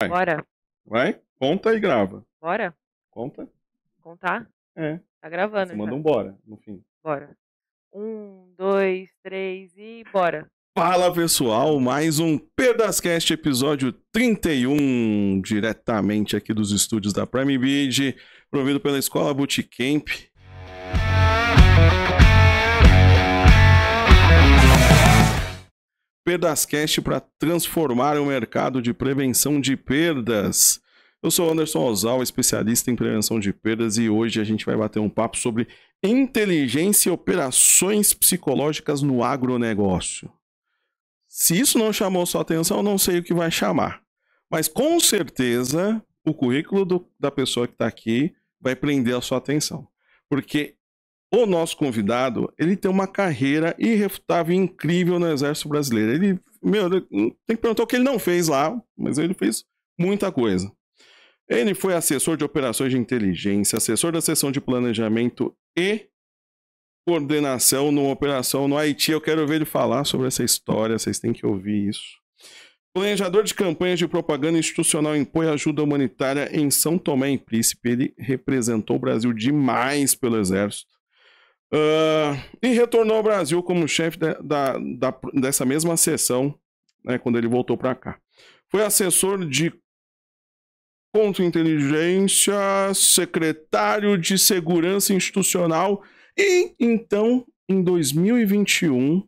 Vai. Bora. Vai, conta e grava. Bora? Conta. Contar? É. Tá gravando. Você manda um bora, no fim. Bora. Um, dois, três e bora. Fala pessoal, mais um Pedascast episódio 31, diretamente aqui dos estúdios da Prime Bid, provido pela Escola Bootcamp. Perdascast para transformar o mercado de prevenção de perdas. Eu sou Anderson Osal, especialista em prevenção de perdas, e hoje a gente vai bater um papo sobre inteligência e operações psicológicas no agronegócio. Se isso não chamou sua atenção, não sei o que vai chamar. Mas com certeza o currículo do, da pessoa que está aqui vai prender a sua atenção. Porque o nosso convidado, ele tem uma carreira irrefutável e incrível no Exército Brasileiro. Ele, meu, tem que perguntar o que ele não fez lá, mas ele fez muita coisa. Ele foi assessor de operações de inteligência, assessor da seção de planejamento e coordenação numa operação no Haiti. Eu quero ver ele falar sobre essa história, vocês têm que ouvir isso. Planejador de campanhas de propaganda institucional em apoio à ajuda humanitária em São Tomé e Príncipe. Ele representou o Brasil demais pelo Exército. Uh, e retornou ao Brasil como chefe de, da, da, dessa mesma sessão, né, quando ele voltou para cá. Foi assessor de contra-inteligência, secretário de segurança institucional e então, em 2021,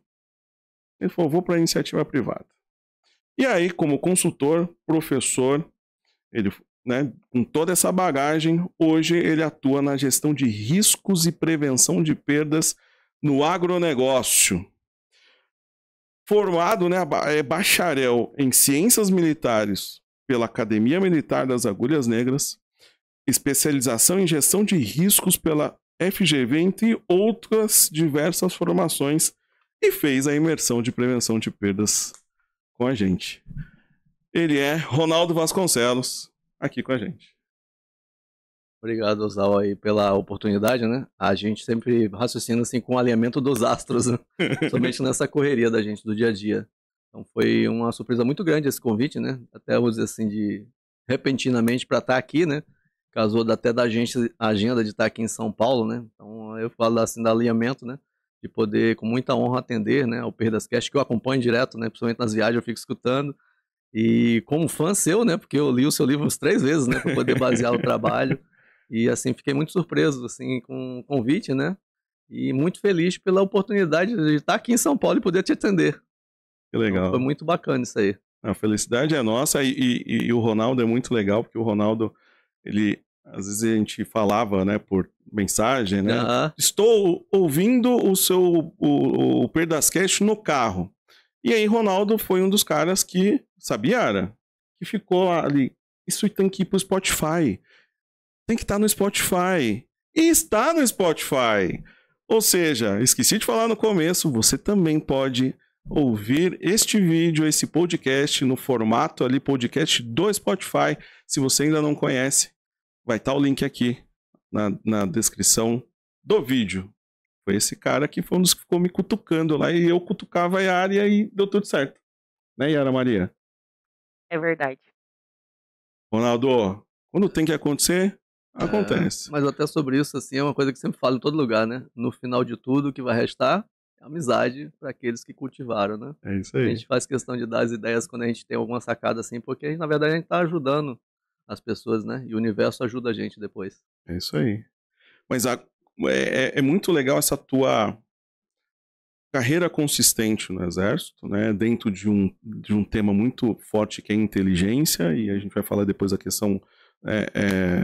ele falou: vou para a iniciativa privada. E aí, como consultor, professor, ele né, com toda essa bagagem, hoje ele atua na gestão de riscos e prevenção de perdas no agronegócio. Formado, né, é bacharel em ciências militares pela Academia Militar das Agulhas Negras, especialização em gestão de riscos pela FGV, entre outras diversas formações, e fez a imersão de prevenção de perdas com a gente. Ele é Ronaldo Vasconcelos aqui com a gente. Obrigado, Osal, aí pela oportunidade, né? A gente sempre raciocina assim com o alinhamento dos astros, né? somente nessa correria da gente do dia a dia. Então foi uma surpresa muito grande esse convite, né? Até vou dizer assim de repentinamente para estar tá aqui, né? Casou até da gente a agenda de estar tá aqui em São Paulo, né? Então eu falo assim do alinhamento, né? De poder com muita honra atender, né? O Perdas Cast que eu acompanho direto, né? Principalmente nas viagens eu fico escutando. E como fã seu, né? Porque eu li o seu livro umas três vezes, né? Para poder basear o trabalho. E assim, fiquei muito surpreso assim, com o convite, né? E muito feliz pela oportunidade de estar aqui em São Paulo e poder te atender. Que então, legal. Então, foi muito bacana isso aí. A felicidade é nossa e, e, e, o Ronaldo é muito legal, porque o Ronaldo, ele, às vezes a gente falava, né, por mensagem, né? Estou ouvindo o seu, o, o Perdascast no carro. E aí Ronaldo foi um dos caras que, sabia era que ficou lá, ali, isso tem que ir pro Spotify. Tem que estar tá no Spotify. E está no Spotify. Ou seja, esqueci de falar no começo, você também pode ouvir este vídeo, esse podcast no formato ali podcast do Spotify. Se você ainda não conhece, vai estar tá o link aqui na, na descrição do vídeo. Foi esse cara que foi um dos que ficou me cutucando lá e eu cutucava a área e deu tudo certo. Né, Yara Maria? É verdade. Ronaldo, quando tem que acontecer, é, acontece. É, mas até sobre isso, assim, é uma coisa que sempre falo em todo lugar, né? No final de tudo, o que vai restar é amizade para aqueles que cultivaram, né? É isso aí. A gente faz questão de dar as ideias quando a gente tem alguma sacada assim, porque a gente, na verdade a gente está ajudando as pessoas, né? E o universo ajuda a gente depois. É isso aí. Mas a, é, é, é muito legal essa tua carreira consistente no exército, né, dentro de um, de um tema muito forte que é inteligência, e a gente vai falar depois da questão é,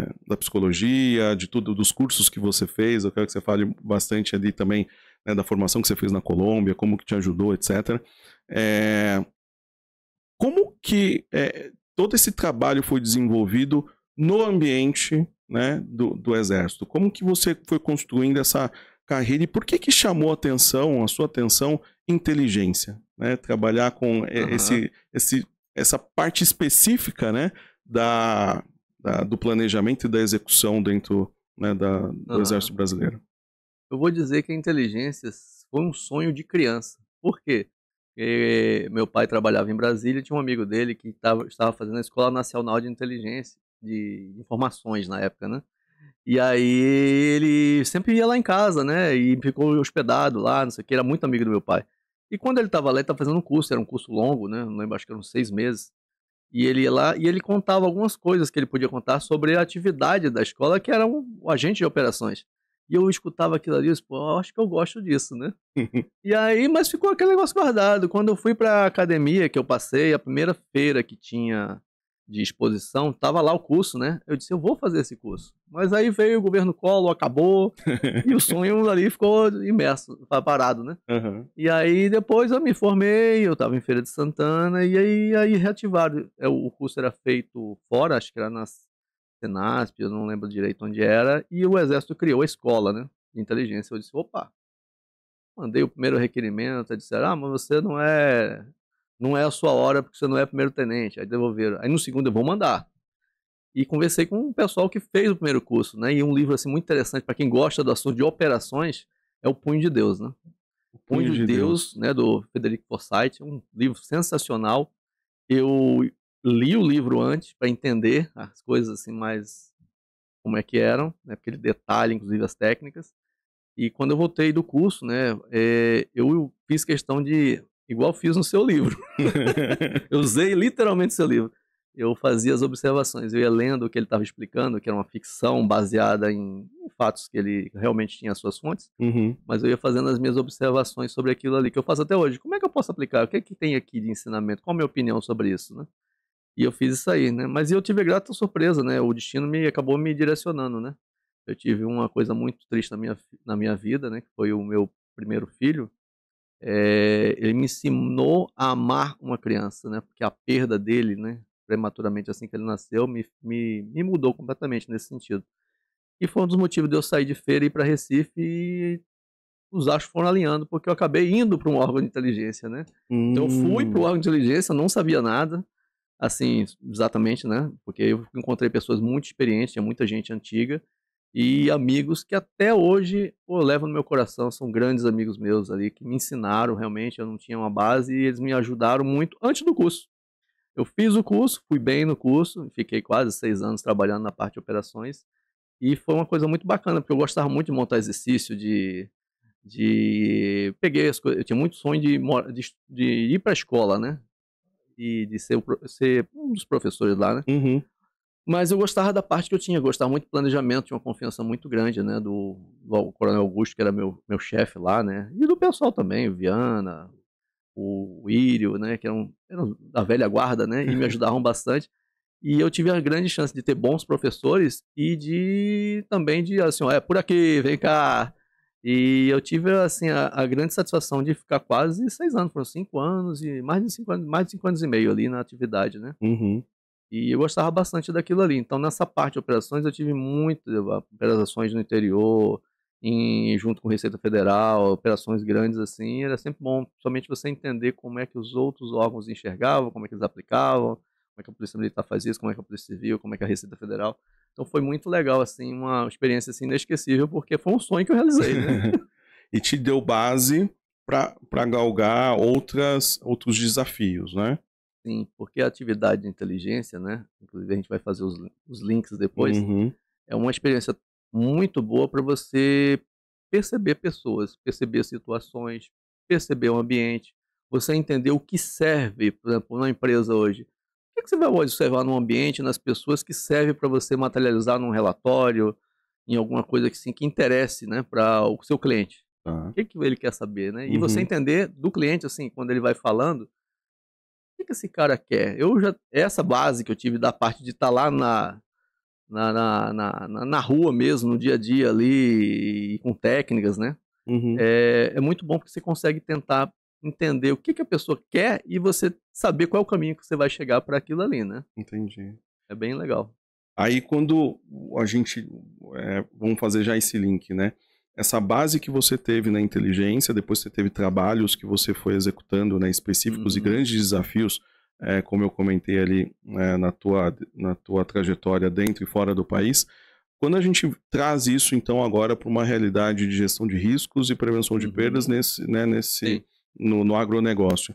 é, da psicologia, de tudo, dos cursos que você fez, eu quero que você fale bastante ali também né, da formação que você fez na Colômbia, como que te ajudou, etc. É, como que é, todo esse trabalho foi desenvolvido no ambiente né, do, do Exército. Como que você foi construindo essa carreira e por que que chamou a atenção, a sua atenção, inteligência? Né? Trabalhar com uhum. esse, esse, essa parte específica né, da, da do planejamento e da execução dentro né, da, do uhum. Exército Brasileiro. Eu vou dizer que a inteligência foi um sonho de criança. Por quê? Porque meu pai trabalhava em Brasília, tinha um amigo dele que tava, estava fazendo a Escola Nacional de Inteligência de informações na época, né? E aí ele sempre ia lá em casa, né? E ficou hospedado lá, não sei o que, era muito amigo do meu pai. E quando ele estava lá, ele estava fazendo um curso, era um curso longo, né? Não lembro, acho que eram seis meses. E ele ia lá e ele contava algumas coisas que ele podia contar sobre a atividade da escola, que era um, um agente de operações. E eu escutava aquilo ali, pô, acho que eu gosto disso, né? e aí, mas ficou aquele negócio guardado. Quando eu fui para a academia, que eu passei, a primeira feira que tinha de exposição, tava lá o curso, né? Eu disse, eu vou fazer esse curso. Mas aí veio o governo colo acabou, e o sonho ali ficou imerso, parado, né? Uhum. E aí depois eu me formei, eu tava em Feira de Santana, e aí, aí reativaram. É, o curso era feito fora, acho que era na Senasp, eu não lembro direito onde era, e o Exército criou a escola, né? De inteligência. Eu disse, opa, mandei o primeiro requerimento, disseram, ah, mas você não é não é a sua hora porque você não é primeiro tenente. Aí devolveram. Aí no segundo eu vou mandar. E conversei com o um pessoal que fez o primeiro curso, né? E um livro assim muito interessante para quem gosta do assunto de operações é o Punho de Deus, né? O Punho, de, Deus, Deus, né, do Frederico Forsyth, um livro sensacional. Eu li o livro antes para entender as coisas assim mais como é que eram, né? Porque ele detalha inclusive as técnicas. E quando eu voltei do curso, né, é, eu fiz questão de igual fiz no seu livro. eu usei literalmente seu livro. Eu fazia as observações, eu ia lendo o que ele estava explicando, que era uma ficção baseada em fatos que ele realmente tinha as suas fontes, uhum. mas eu ia fazendo as minhas observações sobre aquilo ali, que eu faço até hoje. Como é que eu posso aplicar? O que é que tem aqui de ensinamento? Qual a minha opinião sobre isso, né? E eu fiz isso aí, né? Mas eu tive grata surpresa, né? O destino me acabou me direcionando, né? Eu tive uma coisa muito triste na minha, na minha vida, né? Que foi o meu primeiro filho, é, ele me ensinou a amar uma criança, né? Porque a perda dele, né? Prematuramente assim que ele nasceu, me, me, me mudou completamente nesse sentido. E foi um dos motivos de eu sair de feira e ir para Recife e os achos foram alinhando, porque eu acabei indo para um órgão de inteligência, né? Hum. Então eu fui para o hum. órgão de inteligência, não sabia nada, assim, exatamente, né? Porque eu encontrei pessoas muito experientes, tinha muita gente antiga, e amigos que até hoje eu levo no meu coração, são grandes amigos meus ali que me ensinaram realmente, eu não tinha uma base e eles me ajudaram muito antes do curso. Eu fiz o curso, fui bem no curso, fiquei quase seis anos trabalhando na parte de operações e foi uma coisa muito bacana, porque eu gostava muito de montar exercício, de... de peguei as coisas, eu tinha muito sonho de, de, de ir para a escola, né? E de ser, ser um dos professores lá, né? Uhum. Mas eu gostava da parte que eu tinha, gostava muito do planejamento, tinha uma confiança muito grande, né, do, do Coronel Augusto, que era meu, meu chefe lá, né, e do pessoal também, o Viana, o, Írio, né, que eram, eram da velha guarda, né, e me ajudavam bastante. E eu tive a grande chance de ter bons professores e de também de, assim, ó, é por aqui, vem cá. E eu tive, assim, a, a grande satisfação de ficar quase seis anos, foram cinco anos e mais de cinco mais de cinco anos e meio ali na atividade, né. Uhum. E eu gostava bastante daquilo ali. Então, nessa parte de operações, eu tive muitas ah, operações no interior, em, junto com Receita Federal, operações grandes assim. Era sempre bom, somente você entender como é que os outros órgãos enxergavam, como é que eles aplicavam, como é que a Polícia Militar faz isso, como é que a Polícia Civil, como é que a Receita Federal. Então, foi muito legal, assim, uma experiência assim, inesquecível, porque foi um sonho que eu realizei. Né? e te deu base para galgar outras, outros desafios, né? Sim, porque a atividade de inteligência, né? Inclusive a gente vai fazer os, os links depois. Uhum. É uma experiência muito boa para você perceber pessoas, perceber situações, perceber o ambiente, você entender o que serve, por exemplo, na empresa hoje. O que você vai observar no ambiente, nas pessoas que serve para você materializar num relatório, em alguma coisa que, sim, que interesse né, para o seu cliente? Uhum. O que, que ele quer saber, né? E uhum. você entender do cliente, assim, quando ele vai falando, que, esse cara quer? Eu já essa base que eu tive da parte de estar tá lá na na, na na, na, rua mesmo, no dia a dia ali, com técnicas, né? Uhum. É, é muito bom porque você consegue tentar entender o que, que a pessoa quer e você saber qual é o caminho que você vai chegar para aquilo ali, né? Entendi. É bem legal. Aí quando a gente é, vamos fazer já esse link, né? essa base que você teve na inteligência, depois você teve trabalhos que você foi executando né, específicos uhum. e grandes desafios, é, como eu comentei ali é, na, tua, na tua trajetória dentro e fora do país. Quando a gente traz isso, então, agora para uma realidade de gestão de riscos e prevenção de uhum. perdas nesse, né, nesse, no, no agronegócio,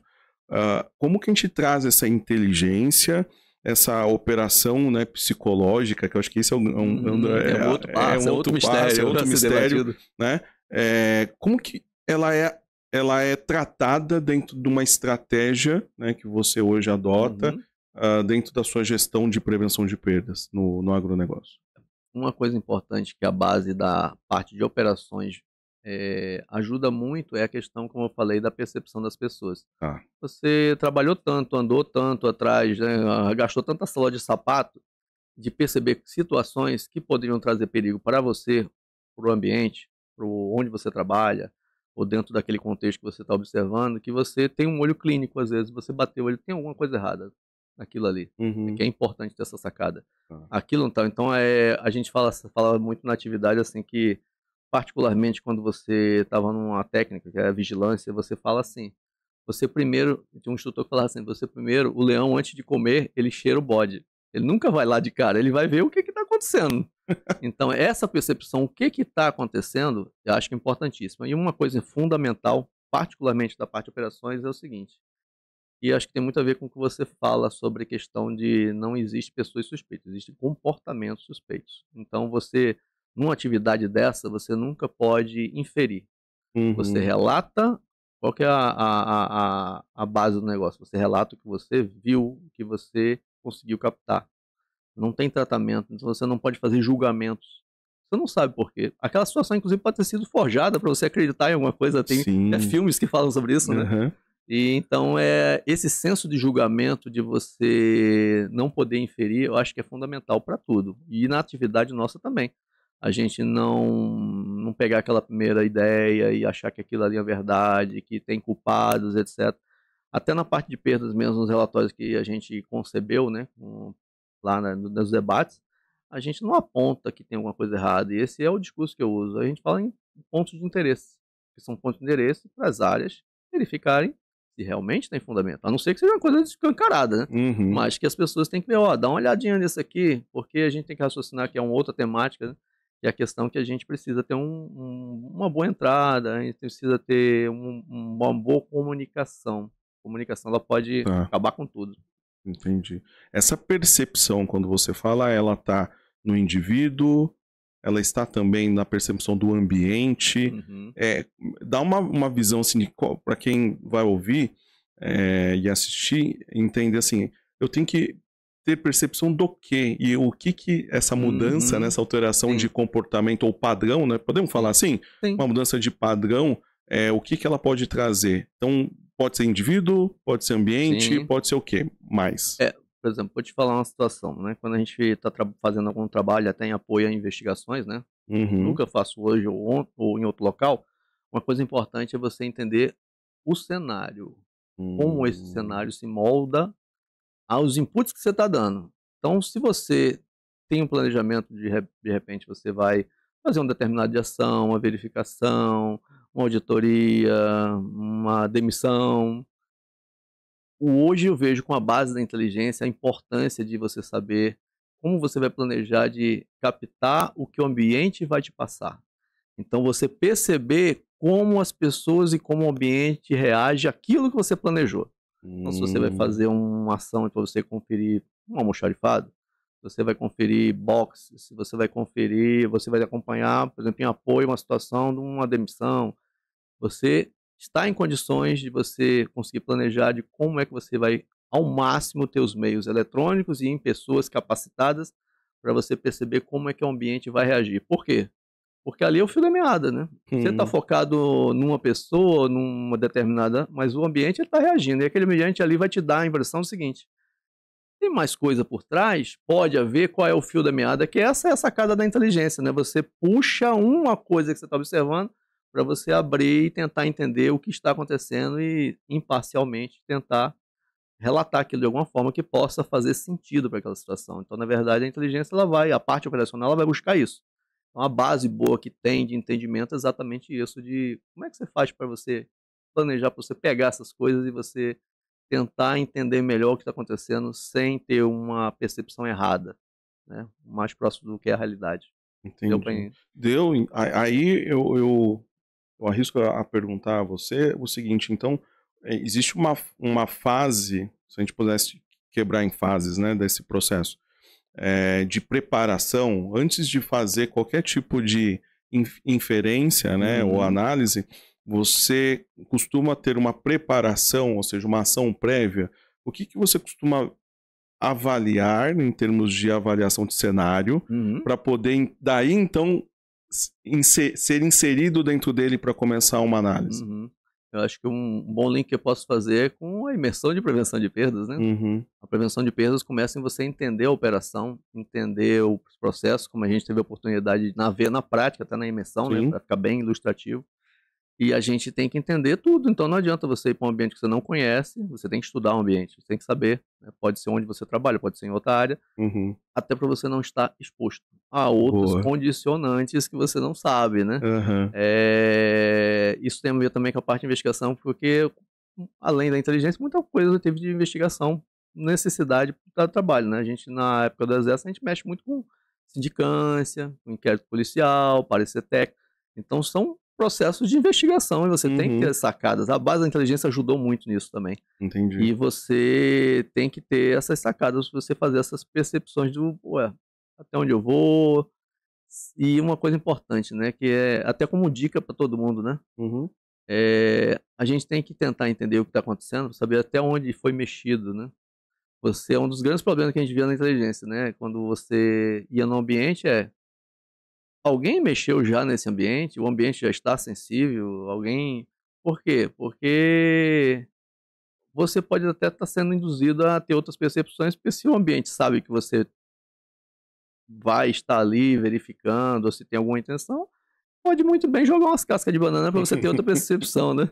uh, como que a gente traz essa inteligência essa operação né, psicológica, que eu acho que isso é, um, é um, é, hum, é outro passo, é, um outro, mistério, passo, é outro mistério, é né? É, como que ela é, ela é tratada dentro de uma estratégia né, que você hoje adota uhum. uh, dentro da sua gestão de prevenção de perdas no, no agronegócio? Uma coisa importante que a base da parte de operações é, ajuda muito é a questão, como eu falei, da percepção das pessoas. Ah. Você trabalhou tanto, andou tanto atrás, né, ah, gastou tanta sala de sapato, de perceber situações que poderiam trazer perigo para você, para o ambiente, para onde você trabalha, ou dentro daquele contexto que você está observando, que você tem um olho clínico, às vezes, você bateu ele, tem alguma coisa errada naquilo ali. Uhum. Que é importante ter essa sacada. Ah. Aquilo então, então é. A gente fala, fala muito na atividade assim que particularmente quando você estava numa técnica, que era vigilância, você fala assim, você primeiro, tinha um instrutor que falava assim, você primeiro, o leão antes de comer, ele cheira o bode. Ele nunca vai lá de cara, ele vai ver o que está acontecendo. Então, essa percepção, o que está acontecendo, eu acho que é importantíssima. E uma coisa fundamental, particularmente da parte de operações, é o seguinte, e acho que tem muito a ver com o que você fala sobre a questão de não existe pessoas suspeitas, existem comportamentos suspeitos. Então, você numa atividade dessa, você nunca pode inferir. Uhum. Você relata qual que é a, a, a, a, base do negócio? Você relata o que você viu, o que você conseguiu captar. Não tem tratamento, então você não pode fazer julgamentos. Você não sabe por quê. Aquela situação, inclusive, pode ter sido forjada para você acreditar em alguma coisa. Tem é filmes que falam sobre isso, né? Uhum. E então é esse senso de julgamento de você não poder inferir, eu acho que é fundamental para tudo e na atividade nossa também a gente não, não pegar aquela primeira ideia e achar que aquilo ali é verdade, que tem culpados, etc. Até na parte de perdas mesmo, nos relatórios que a gente concebeu, né, lá nos debates, a gente não aponta que tem alguma coisa errada. E esse é o discurso que eu uso. A gente fala em pontos de interesse, que são pontos de interesse para as áreas verificarem se realmente tem fundamento. A não ser que seja uma coisa descancarada, né? Uhum. Mas que as pessoas têm que ver, ó, dá uma olhadinha nisso aqui, porque a gente tem que raciocinar que é uma outra temática, né? E a questão é que a gente precisa ter um, um, uma boa entrada, a gente precisa ter um, uma boa comunicação. A comunicação ela pode tá. acabar com tudo. Entendi. Essa percepção, quando você fala, ela está no indivíduo, ela está também na percepção do ambiente. Uhum. É, dá uma, uma visão assim, para quem vai ouvir é, e assistir, entender assim, eu tenho que ter percepção do que e o que que essa mudança, uhum. né, essa alteração Sim. de comportamento ou padrão, né? Podemos falar assim? Sim. Uma mudança de padrão, é, o que que ela pode trazer? Então, pode ser indivíduo, pode ser ambiente, Sim. pode ser o quê? Mais. É, por exemplo, vou te falar uma situação, né? Quando a gente está fazendo algum trabalho, até em apoio a investigações, né? Uhum. Nunca faço hoje ou, ou em outro local. Uma coisa importante é você entender o cenário, como esse hum. cenário se molda aos inputs que você está dando. Então, se você tem um planejamento, de, de repente você vai fazer um determinado de ação, uma verificação, uma auditoria, uma demissão. Hoje eu vejo com a base da inteligência a importância de você saber como você vai planejar de captar o que o ambiente vai te passar. Então você perceber como as pessoas e como o ambiente reage àquilo que você planejou. Então, se você vai hum. fazer uma ação para você conferir um almoxarifado, você vai conferir boxe, se você vai conferir, você vai acompanhar, por exemplo, em apoio a uma situação de uma demissão, você está em condições de você conseguir planejar de como é que você vai ao máximo ter os meios eletrônicos e em pessoas capacitadas para você perceber como é que o ambiente vai reagir. Por quê? Porque ali é o fio da meada, né? Você está focado numa pessoa, numa determinada. Mas o ambiente está reagindo. E aquele ambiente ali vai te dar a impressão seguinte: tem mais coisa por trás? Pode haver qual é o fio da meada, que essa é a sacada da inteligência, né? Você puxa uma coisa que você está observando para você abrir e tentar entender o que está acontecendo e imparcialmente tentar relatar aquilo de alguma forma que possa fazer sentido para aquela situação. Então, na verdade, a inteligência ela vai, a parte operacional ela vai buscar isso uma base boa que tem de entendimento é exatamente isso de como é que você faz para você planejar, para você pegar essas coisas e você tentar entender melhor o que está acontecendo sem ter uma percepção errada, né? mais próximo do que é a realidade. Entendi. Deu, pra... Deu aí eu, eu, eu, arrisco a perguntar a você o seguinte, então, eh, existe uma, uma fase, se a gente pudesse quebrar em fases né, desse processo, é, de preparação, antes de fazer qualquer tipo de inferência né, uhum. ou análise, você costuma ter uma preparação, ou seja, uma ação prévia. O que, que você costuma avaliar em termos de avaliação de cenário uhum. para poder daí então ser inserido dentro dele para começar uma análise? Uhum. Eu acho que um, bom link que eu posso fazer é com a imersão de prevenção de perdas, né? Uhum. A prevenção de perdas começa em você entender a operação, entender os processos, como a gente teve a oportunidade de ver na prática, até na imersão, né? Sim. né? Para ficar bem ilustrativo. E a gente tem que entender tudo. Então não adianta você ir para um ambiente que você não conhece, você tem que estudar o ambiente, você tem que saber. Né? Pode ser onde você trabalha, pode ser em outra área, uhum. até para você não estar exposto a outros Boa. condicionantes que você não sabe, né? Uhum. É... Isso tem a ver também com a parte de investigação, porque além da inteligência, muita coisa teve de investigação, necessidade para trabalho, né? A gente, na época do exército, a gente mexe muito com sindicância, com inquérito policial, parecer técnico. Então são processos de investigação e você uhum. tem que uhum. ter sacadas. A base da inteligência ajudou muito nisso também. Entendi. E você tem que ter essas sacadas para você fazer essas percepções do, ué, até onde eu vou. E uma coisa importante, né, que é até como dica para todo mundo, né? Uhum. É, a gente tem que tentar entender o que está acontecendo, saber até onde foi mexido, né? Você é um dos grandes problemas que a gente via na inteligência, né? Quando você ia no ambiente é alguém mexeu já nesse ambiente, o ambiente já está sensível, alguém. Por quê? Porque você pode até estar tá sendo induzido a ter outras percepções, porque se o ambiente sabe que você vai estar ali verificando ou se tem alguma intenção, pode muito bem jogar umas cascas de banana para você ter outra percepção, né?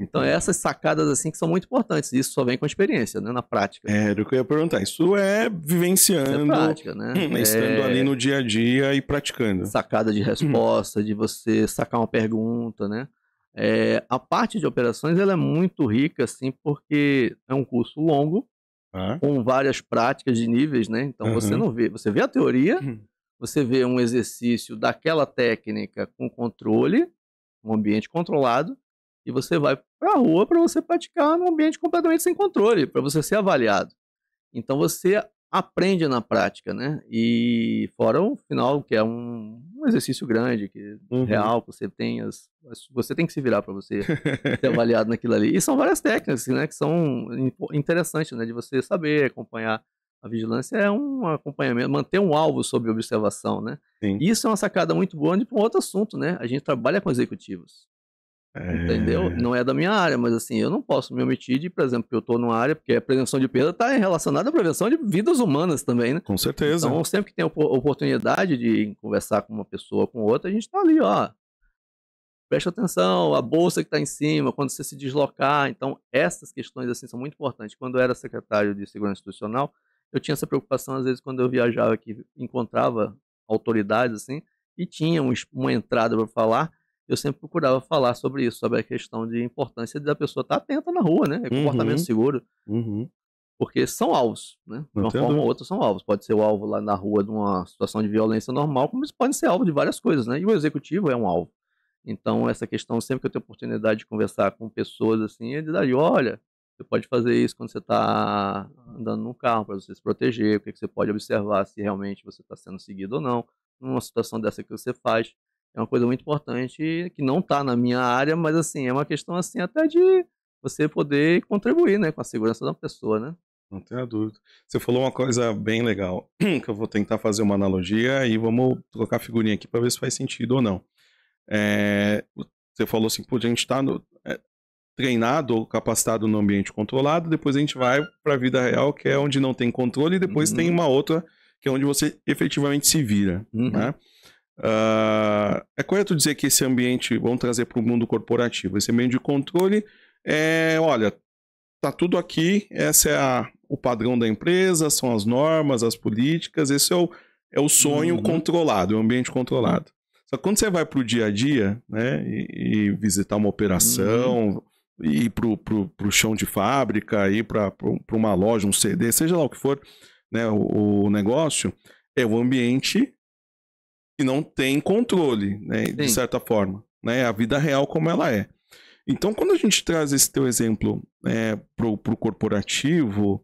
Então, hum. essas sacadas assim que são muito importantes. Isso só vem com experiência, né? Na prática. É, era o que eu ia perguntar. Isso é, é vivenciando. É prática, né? Hum, é estando é... ali no dia a dia e praticando. Sacada de hum. resposta, de você sacar uma pergunta, né? É, a parte de operações ela é muito rica, assim, porque é um curso longo, ah. com várias práticas de níveis, né? Então uhum. você não vê, você vê a teoria, uhum. você vê um exercício daquela técnica com controle, um ambiente controlado, e você vai para a rua para você praticar num ambiente completamente sem controle, para você ser avaliado. Então você aprende na prática, né? E fora o final, que é um, um exercício grande, que uhum. real, você tem as, você tem que se virar para você ser avaliado naquilo ali. E são várias técnicas, né, que são interessantes, né, de você saber acompanhar a vigilância é um acompanhamento, manter um alvo sob observação, né? Sim. Isso é uma sacada muito boa de um outro assunto, né? A gente trabalha com executivos. Entendeu? É. Não é da minha área, mas assim, eu não posso me omitir de, por exemplo, que eu estou numa área, porque a prevenção de perda está relacionada à prevenção de vidas humanas também, né? Com certeza. Então, sempre que tem oportunidade de conversar com uma pessoa com outra, a gente está ali, ó. Preste atenção, a bolsa que está em cima, quando você se deslocar. Então, essas questões assim são muito importantes. Quando eu era secretário de Segurança Institucional, eu tinha essa preocupação, às vezes, quando eu viajava que encontrava autoridades assim, e tinha uma entrada para falar eu sempre procurava falar sobre isso, sobre a questão de importância da pessoa estar tá atenta na rua, né? É comportamento uhum. seguro. Uhum. Porque são alvos, né? De uma forma ou outra são alvos. Pode ser o alvo lá na rua de uma situação de violência normal, como pode ser alvo de várias coisas, né? E o executivo é um alvo. Então, essa questão, sempre que eu tenho oportunidade de conversar com pessoas assim, eles é dizem, olha, você pode fazer isso quando você está andando num carro para você se proteger, o que, é que você pode observar se realmente você está sendo seguido ou não, numa situação dessa que você faz. É uma coisa muito importante que não está na minha área, mas assim, é uma questão assim até de você poder contribuir né, com a segurança da pessoa, né? Não tenha dúvida. Você falou uma coisa bem legal, que eu vou tentar fazer uma analogia e vamos colocar a figurinha aqui para ver se faz sentido ou não. É, você falou assim, pô, a gente está é, treinado ou capacitado no ambiente controlado, depois a gente vai para a vida real, que é onde não tem controle, e depois uhum. tem uma outra, que é onde você efetivamente se vira. Uhum. Né? Uh, é correto dizer que esse ambiente, vamos trazer para o mundo corporativo, esse ambiente de controle é, olha, tá tudo aqui, esse é a, o padrão da empresa, são as normas, as políticas, esse é o, é o sonho uhum. controlado, é o ambiente controlado. Só que quando você vai para o dia a dia, né, e, e visitar uma operação, uhum. ir para o chão de fábrica, ir para uma loja, um CD, seja lá o que for, né, o, o negócio, é o ambiente que não tem controle, né, de certa forma, né, a vida real como ela é. Então, quando a gente traz esse teu exemplo né, pro, pro corporativo,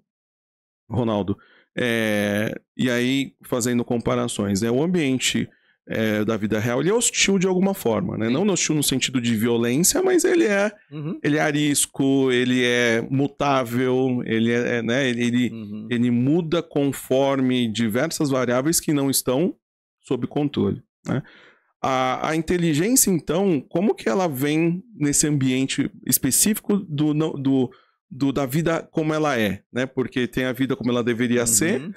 Ronaldo, é, e aí fazendo comparações, né, o ambiente é, da vida real, ele é hostil de alguma forma, né? Sim. Não hostil no sentido de violência, mas ele é, uhum. ele é arisco, ele é mutável, ele é, é né? Ele, ele, uhum. ele, muda conforme diversas variáveis que não estão sob controle. Né? A, a, inteligência, então, como que ela vem nesse ambiente específico do, do, do da vida como ela é, né? Porque tem a vida como ela deveria uhum. ser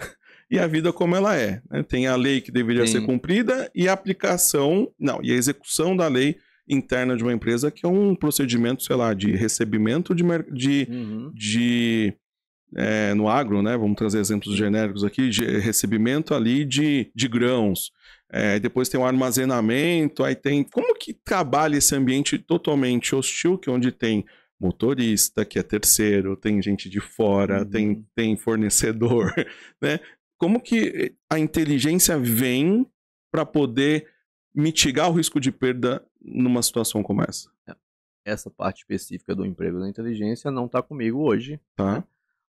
e a vida como ela é. Né? Tem a lei que deveria Sim. ser cumprida e a aplicação, não, e a execução da lei interna de uma empresa, que é um procedimento, sei lá, de recebimento de, de, uhum. de é, no agro, né? Vamos trazer exemplos genéricos aqui, de recebimento ali de, de grãos. É, depois tem o armazenamento, aí tem como que trabalha esse ambiente totalmente hostil, que é onde tem motorista, que é terceiro, tem gente de fora, uhum. tem, tem fornecedor, né? Como que a inteligência vem para poder mitigar o risco de perda numa situação como essa? É, essa parte específica do emprego da inteligência não está comigo hoje. Tá. Né?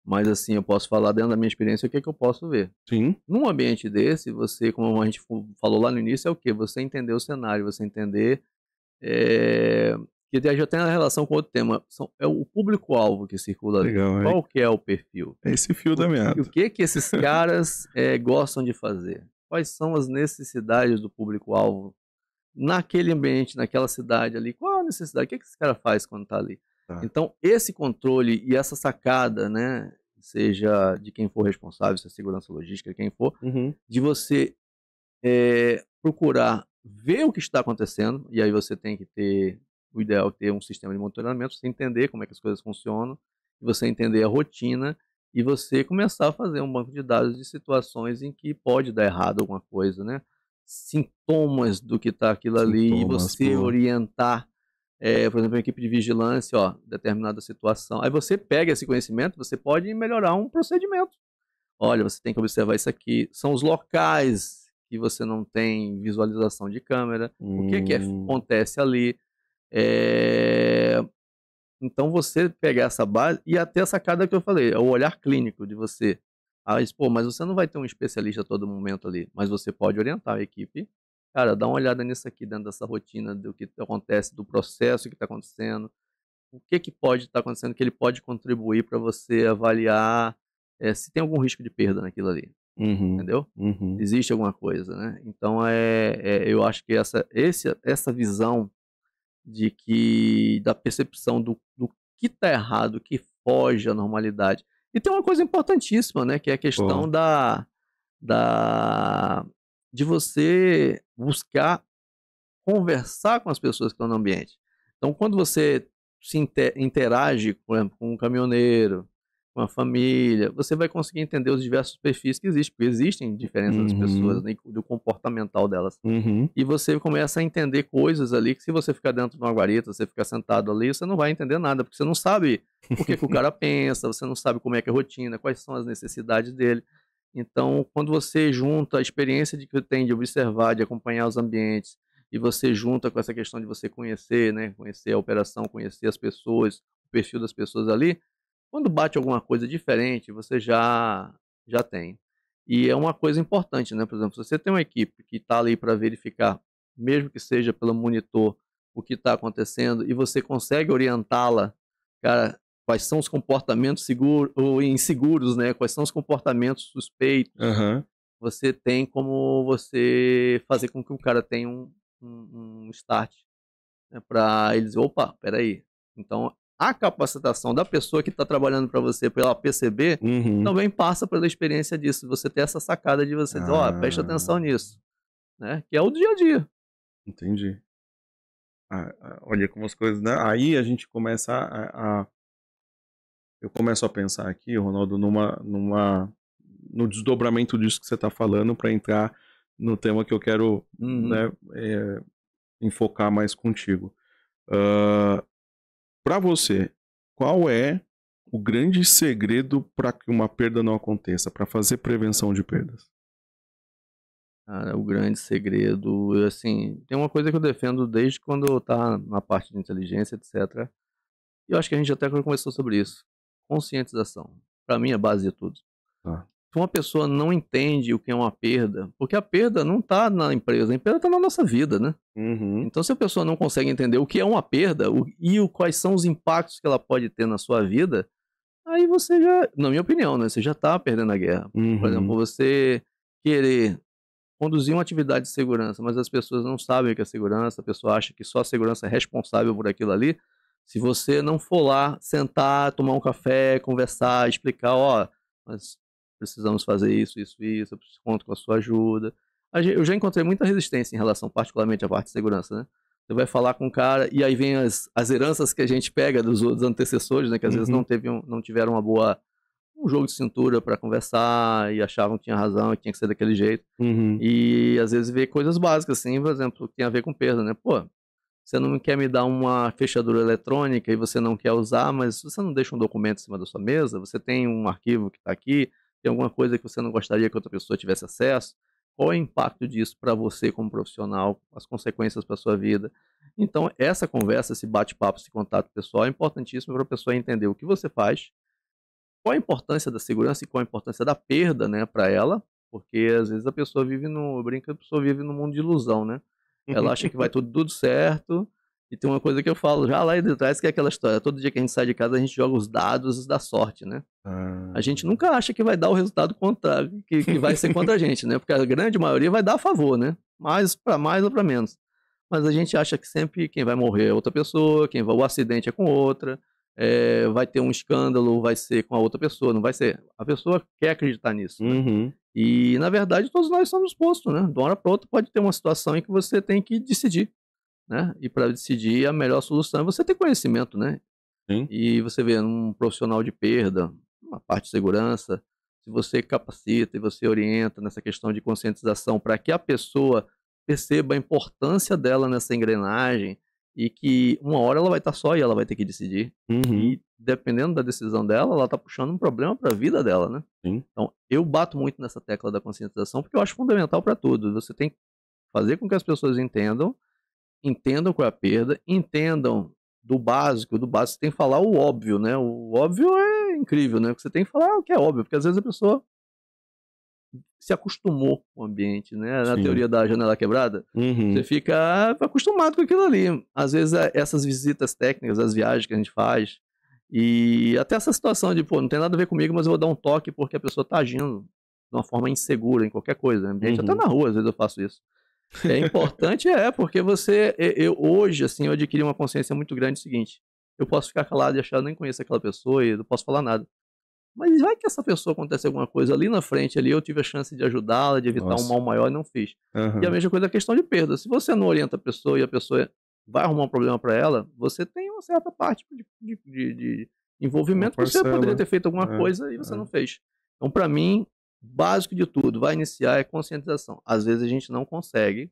Mas assim, eu posso falar dentro da minha experiência o que, é que eu posso ver. Sim. Num ambiente desse, você, como a gente falou lá no início, é o quê? Você entender o cenário, você entender. É... Que já tem a relação com outro tema. São, é o público-alvo que circula ali. Legal, Qual que é o perfil? É esse fio o, da meada. O que que esses caras é, gostam de fazer? Quais são as necessidades do público-alvo naquele ambiente, naquela cidade ali? Qual é a necessidade? O que, que esse cara faz quando está ali? Tá. Então, esse controle e essa sacada, né? Seja de quem for responsável, se é segurança logística, quem for, uhum. de você é, procurar ver o que está acontecendo, e aí você tem que ter, o ideal é ter um sistema de monitoramento, você entender como é que as coisas funcionam, você entender a rotina, e você começar a fazer um banco de dados de situações em que pode dar errado alguma coisa, né? Sintomas do que está aquilo ali e você pô. orientar é, por exemplo, uma equipe de vigilância, ó, determinada situação. Aí você pega esse conhecimento, você pode melhorar um procedimento. Olha, você tem que observar isso aqui. São os locais que você não tem visualização de câmera, hum. o que, que é hum. acontece ali. É... Então você pegar essa base e até a sacada que eu falei, é o olhar clínico de você. Ah, mas você não vai ter um especialista a todo momento ali, mas você pode orientar a equipe cara, dá uma olhada nisso aqui dentro dessa rotina do que acontece, do processo que está acontecendo, o que, que pode estar tá acontecendo que ele pode contribuir para você avaliar é, se tem algum risco de perda naquilo ali. Uhum, entendeu? Uhum. Existe alguma coisa, né? Então é, é, eu acho que essa, esse, essa visão de que da percepção do, do que está errado, que foge à normalidade. E tem uma coisa importantíssima, né? Que é a questão da, da de você buscar conversar com as pessoas que estão no ambiente. Então, quando você se interage com, com um caminhoneiro, com a família, você vai conseguir entender os diversos perfis que existem, porque existem diferenças uhum. das pessoas, uhum. né, do comportamental delas. Uhum. E você começa a entender coisas ali que se você ficar dentro de uma guarita, você ficar sentado ali, você não vai entender nada, porque você não sabe o que, que o cara pensa, você não sabe como é que é a rotina, quais são as necessidades dele. Então, quando você junta a experiência de que tem de observar, de acompanhar os ambientes, e você junta com essa questão de você conhecer, né, conhecer a operação, conhecer as pessoas, o perfil das pessoas ali, quando bate alguma coisa diferente, você já já tem. E é uma coisa importante, né? Por exemplo, se você tem uma equipe que está ali para verificar, mesmo que seja pelo monitor, o que está acontecendo, e você consegue orientá-la, cara, quais são os comportamentos seguros ou inseguros, né? Quais são os comportamentos suspeitos. Uhum. Você tem como você fazer com que o cara tenha um, um, um start né? para eles. Opa, peraí. Então a capacitação da pessoa que está trabalhando para você, para ela perceber, uhum. também passa pela experiência disso. Você ter essa sacada de você dizer, ó, ah. oh, preste atenção nisso, né? Que é o dia a dia. Entendi. Ah, ah, olha como as coisas, né? Aí a gente começa a, a eu começo a pensar aqui, Ronaldo, numa, numa, no desdobramento disso que você está falando para entrar no tema que eu quero uhum. né, é, enfocar mais contigo. Uh, para você, qual é o grande segredo para que uma perda não aconteça, para fazer prevenção de perdas? Cara, o grande segredo, assim, tem uma coisa que eu defendo desde quando eu tá na parte de inteligência, etc. E eu acho que a gente até conversou sobre isso conscientização. Para mim, é a base de tudo. Ah. Se uma pessoa não entende o que é uma perda, porque a perda não está na empresa, a perda está na nossa vida, né? Uhum. Então, se a pessoa não consegue entender o que é uma perda o, e o, quais são os impactos que ela pode ter na sua vida, aí você já, na minha opinião, né, você já está perdendo a guerra. Uhum. Por exemplo, você querer conduzir uma atividade de segurança, mas as pessoas não sabem o que é segurança, a pessoa acha que só a segurança é responsável por aquilo ali, se você não for lá sentar, tomar um café, conversar, explicar, ó, nós precisamos fazer isso, isso, isso, eu conto com a sua ajuda. Eu já encontrei muita resistência em relação, particularmente à parte de segurança, né? Você vai falar com o cara e aí vem as, as heranças que a gente pega dos, outros antecessores, né? Que às uhum. vezes não, uhum. teve um, não tiveram uma boa um jogo de cintura para conversar e achavam que tinha razão e tinha que ser daquele jeito. Uhum. E às vezes vê coisas básicas, assim, por exemplo, que tem a ver com perda, né? Pô, você não quer me dar uma fechadura eletrônica e você não quer usar, mas você não deixa um documento em cima da sua mesa, você tem um arquivo que está aqui, tem alguma coisa que você não gostaria que outra pessoa tivesse acesso. Qual é o impacto disso para você como profissional, as consequências para a sua vida? Então, essa conversa, esse bate-papo, esse contato pessoal é importantíssimo para a pessoa entender o que você faz, qual a importância da segurança e qual a importância da perda né, para ela, porque às vezes a pessoa vive no. brinca, a pessoa vive num mundo de ilusão, né? Ela acha que vai tudo, tudo certo. E tem uma coisa que eu falo já lá de trás, que é aquela história. Todo dia que a gente sai de casa, a gente joga os dados da sorte, né? Ah. A gente ah. nunca acha que vai dar o resultado contra, que, que vai ser contra a gente, né? Porque a grande maioria vai dar a favor, né? Mais para mais ou para menos. Mas a gente acha que sempre quem vai morrer é outra pessoa, quem vai, o acidente é com outra é, vai ter um escândalo, vai ser com a outra pessoa, não vai ser. A pessoa quer acreditar nisso. Né? Uhum. E, na verdade, todos nós somos postos, né? De uma hora para outra pode ter uma situação em que você tem que decidir, né? E para decidir, a melhor solução é você ter conhecimento, né? Sim. E você vê um profissional de perda, uma parte de segurança, se você capacita e você orienta nessa questão de conscientização para que a pessoa perceba a importância dela nessa engrenagem, e que uma hora ela vai estar tá só e ela vai ter que decidir. Uhum. E dependendo da decisão dela, ela está puxando um problema para a vida dela, né? Sim. Então, eu bato muito nessa tecla da conscientização porque eu acho fundamental para tudo. Você tem que fazer com que as pessoas entendam, entendam qual é a perda, entendam do básico, do básico você tem que falar o óbvio, né? O óbvio é incrível, né? Porque você tem que falar é o que é óbvio, porque às vezes a pessoa se acostumou com o ambiente, né? Na Sim. teoria da janela quebrada, uhum. você fica acostumado com aquilo ali. Às vezes, é, essas visitas técnicas, as viagens que a gente faz, e até essa situação de, pô, não tem nada a ver comigo, mas eu vou dar um toque porque a pessoa tá agindo de uma forma insegura em qualquer coisa, né? ambiente, uhum. até na rua, às vezes eu faço isso. É importante, é, porque você, eu hoje, assim, eu adquiri uma consciência muito grande do seguinte, eu posso ficar calado e achar, que nem conheço aquela pessoa e não posso falar nada. Mas vai que essa pessoa acontece alguma coisa ali na frente, ali eu tive a chance de ajudá-la, de evitar Nossa. um mal maior e não fiz. Uhum. E a mesma coisa é a questão de perda. Se você não orienta a pessoa e a pessoa vai arrumar um problema para ela, você tem uma certa parte de, de, de, de envolvimento que você poderia ter feito alguma né? é, coisa e você é. não fez. Então, para mim, básico de tudo, vai iniciar é conscientização. Às vezes a gente não consegue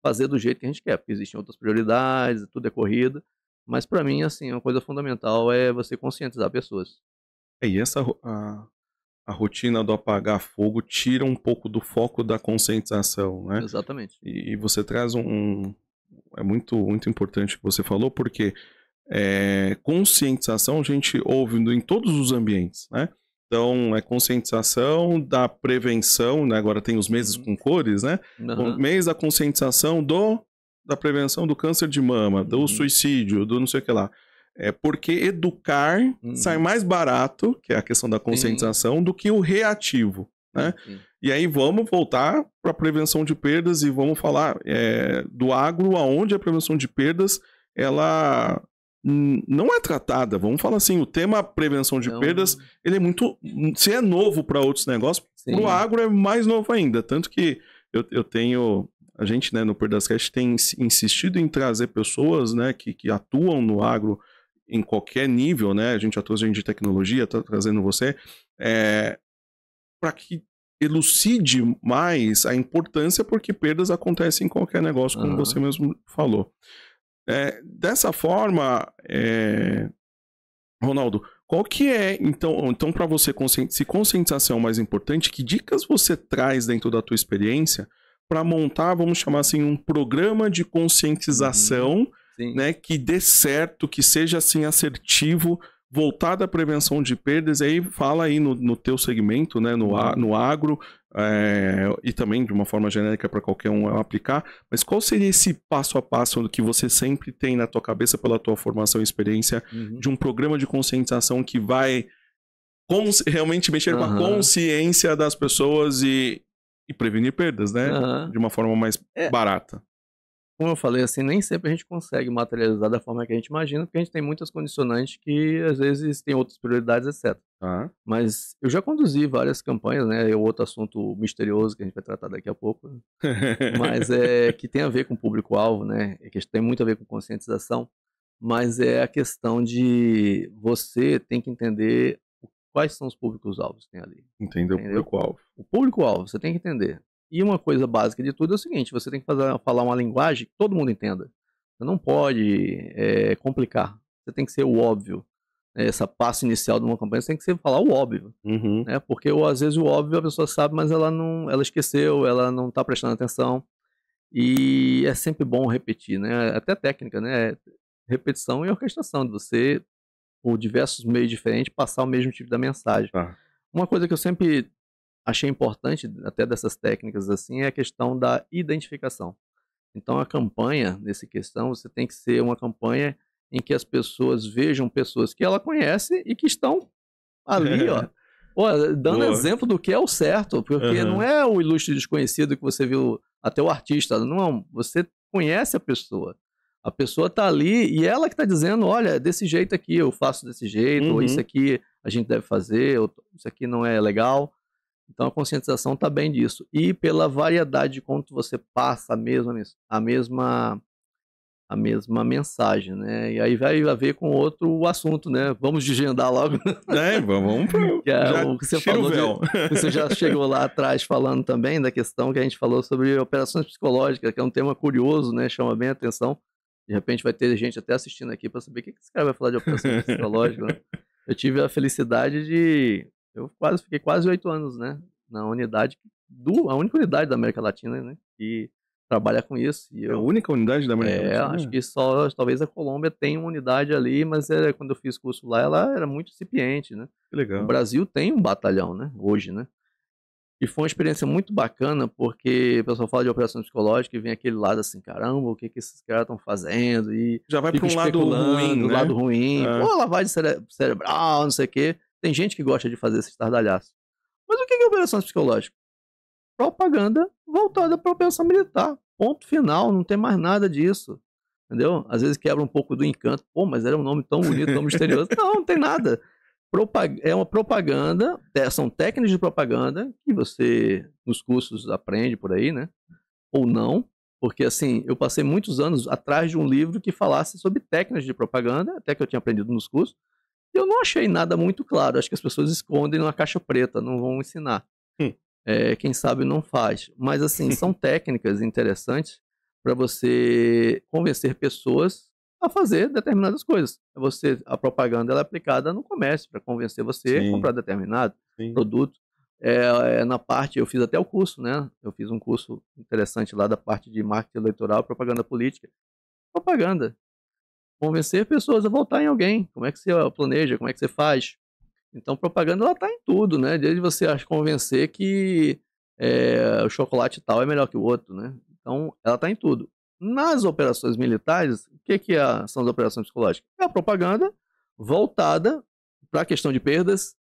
fazer do jeito que a gente quer, porque existem outras prioridades, tudo é corrido Mas para mim, assim, uma coisa fundamental é você conscientizar pessoas. É, e essa a, a rotina do apagar fogo tira um pouco do foco da conscientização, né? Exatamente. E, e você traz um, um, é muito muito importante o que você falou porque é, conscientização a gente ouve em todos os ambientes, né? Então, é conscientização da prevenção, né? Agora tem os meses uhum. com cores, né? Uhum. O mês da conscientização do da prevenção do câncer de mama, do uhum. suicídio, do não sei o que lá. É porque educar uhum. sai mais barato, que é a questão da conscientização, do que o reativo. Né? Uhum. E aí vamos voltar para a prevenção de perdas e vamos falar é, do agro, aonde a prevenção de perdas ela não é tratada. Vamos falar assim, o tema prevenção de perdas, ele é muito. Se é novo para outros negócios, para o agro é mais novo ainda. Tanto que eu, eu tenho. A gente, né, no Perdascast tem insistido em trazer pessoas né, que, que atuam no agro em qualquer nível, né? A gente já trouxe gente de tecnologia, está trazendo você, é, para que elucide mais a importância, porque perdas acontecem em qualquer negócio, como uhum. você mesmo falou. É, dessa forma, é... Ronaldo, qual que é, então, então para você, se conscientização é o mais importante, que dicas você traz dentro da tua experiência para montar, vamos chamar assim, um programa de uhum. conscientização uhum né, que dê certo, que seja assim assertivo, voltado à prevenção de perdas. E aí fala aí no, no teu segmento, né, no, uhum. no agro é, e também de uma forma genérica para qualquer um aplicar. Mas qual seria esse passo a passo que você sempre tem na tua cabeça pela tua formação e experiência uhum. de um programa de conscientização que vai Cons realmente mexer uhum. com a consciência das pessoas e, e prevenir perdas, né? Uhum. De uma forma mais é, barata como eu falei, assim, nem sempre a gente consegue materializar da forma que a gente imagina, porque a gente tem muitas condicionantes que às vezes tem outras prioridades, etc. Uhum. Tá. Mas eu já conduzi várias campanhas, né? É outro assunto misterioso que a gente vai tratar daqui a pouco, né? mas é que tem a ver com público-alvo, né? É que tem muito a ver com conscientização, mas é a questão de você tem que entender quais são os públicos-alvos que tem ali. Entender o público-alvo. O público-alvo, você tem que entender. E uma coisa básica de tudo é o seguinte: você tem que fazer, falar uma linguagem que todo mundo entenda. Você não pode é, complicar. Você tem que ser o óbvio. Essa passo inicial de uma campanha você tem que ser falar o óbvio. Uhum. Né? Porque ou, às vezes o óbvio a pessoa sabe, mas ela não, ela esqueceu, ela não está prestando atenção. E é sempre bom repetir, né? Até técnica, né? Repetição e orquestração, de você, por diversos meios diferentes, passar o mesmo tipo da mensagem. Ah. Uma coisa que eu sempre achei importante até dessas técnicas assim é a questão da identificação. Então a campanha nesse questão você tem que ser uma campanha em que as pessoas vejam pessoas que ela conhece e que estão ali, ó. dando Boa. exemplo do que é o certo, porque uhum. não é o ilustre desconhecido que você viu até o artista, não, você conhece a pessoa. A pessoa tá ali e ela que tá dizendo, olha, é desse jeito aqui eu faço desse jeito, uhum. ou isso uhum. aqui a gente deve fazer, ou isso aqui não é legal. Então a conscientização está bem disso. E pela variedade de quanto você passa a mesma, a mesma, a mesma mensagem, né? E aí vai haver com outro assunto, né? Vamos desgendar logo. Né? É, vamos pro... que é o que você falou. De, você já chegou lá atrás falando também da questão que a gente falou sobre operações psicológicas, que é um tema curioso, né? Chama bem a atenção. De repente vai ter gente até assistindo aqui para saber o que esse cara vai falar de operações psicológicas. Né? Eu tive a felicidade de eu quase fiquei quase oito anos, né? Na unidade, do, a única unidade da América Latina, né? Que trabalha com isso. E eu, é a única unidade da América é, Latina? acho é? que só, talvez a Colômbia tenha uma unidade ali, mas era é, quando eu fiz curso lá, ela era muito incipiente, né? Que legal. O Brasil tem um batalhão, né? Hoje, né? E foi uma experiência muito bacana, porque o pessoal fala de operação psicológica e vem aquele lado assim, caramba, o que, que esses caras estão fazendo? E já vai para um lado ruim, né? lado ruim, é. pô, lavagem cere cerebral, não sei o quê. Tem gente que gosta de fazer esse estardalhaço. Mas o que é operações psicológicas? Propaganda voltada para a operação militar. Ponto final, não tem mais nada disso. Entendeu? Às vezes quebra um pouco do encanto. Pô, mas era um nome tão bonito, tão misterioso. Não, não tem nada. É uma propaganda, são técnicas de propaganda que você nos cursos aprende por aí, né? Ou não, porque assim, eu passei muitos anos atrás de um livro que falasse sobre técnicas de propaganda, até que eu tinha aprendido nos cursos, eu não achei nada muito claro. Acho que as pessoas escondem na caixa preta, não vão ensinar. Hum. É, quem sabe não faz. Mas, assim, são técnicas interessantes para você convencer pessoas a fazer determinadas coisas. Você a propaganda ela é aplicada no comércio para convencer você Sim. a comprar determinado Sim. produto. É, é, na parte eu fiz até o curso, né? Eu fiz um curso interessante lá da parte de marketing eleitoral, propaganda política, propaganda convencer pessoas a votar em alguém. Como é que você planeja? Como é que você faz? Então, propaganda ela tá em tudo, né? Desde você acho, convencer que é, o chocolate tal é melhor que o outro, né? Então, ela tá em tudo. Nas operações militares, o que, que é, são as operações psicológicas? É a propaganda voltada para a questão de perdas,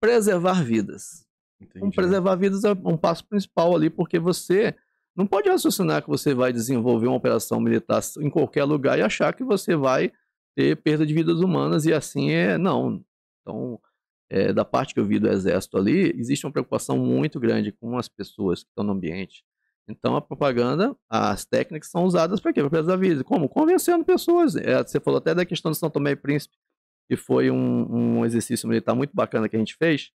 preservar vidas. Então, Entendi. Um preservar vidas é um passo principal ali, porque você não pode raciocinar que você vai desenvolver uma operação militar em qualquer lugar e achar que você vai ter perda de vidas humanas e assim é. Não. Então, é, da parte que eu vi do Exército ali, existe uma preocupação muito grande com as pessoas que estão no ambiente. Então, a propaganda, as técnicas são usadas para quê? Para preservar vida. Como? Convencendo pessoas. É, você falou até da questão de São Tomé e Príncipe, que foi um, um exercício militar muito bacana que a gente fez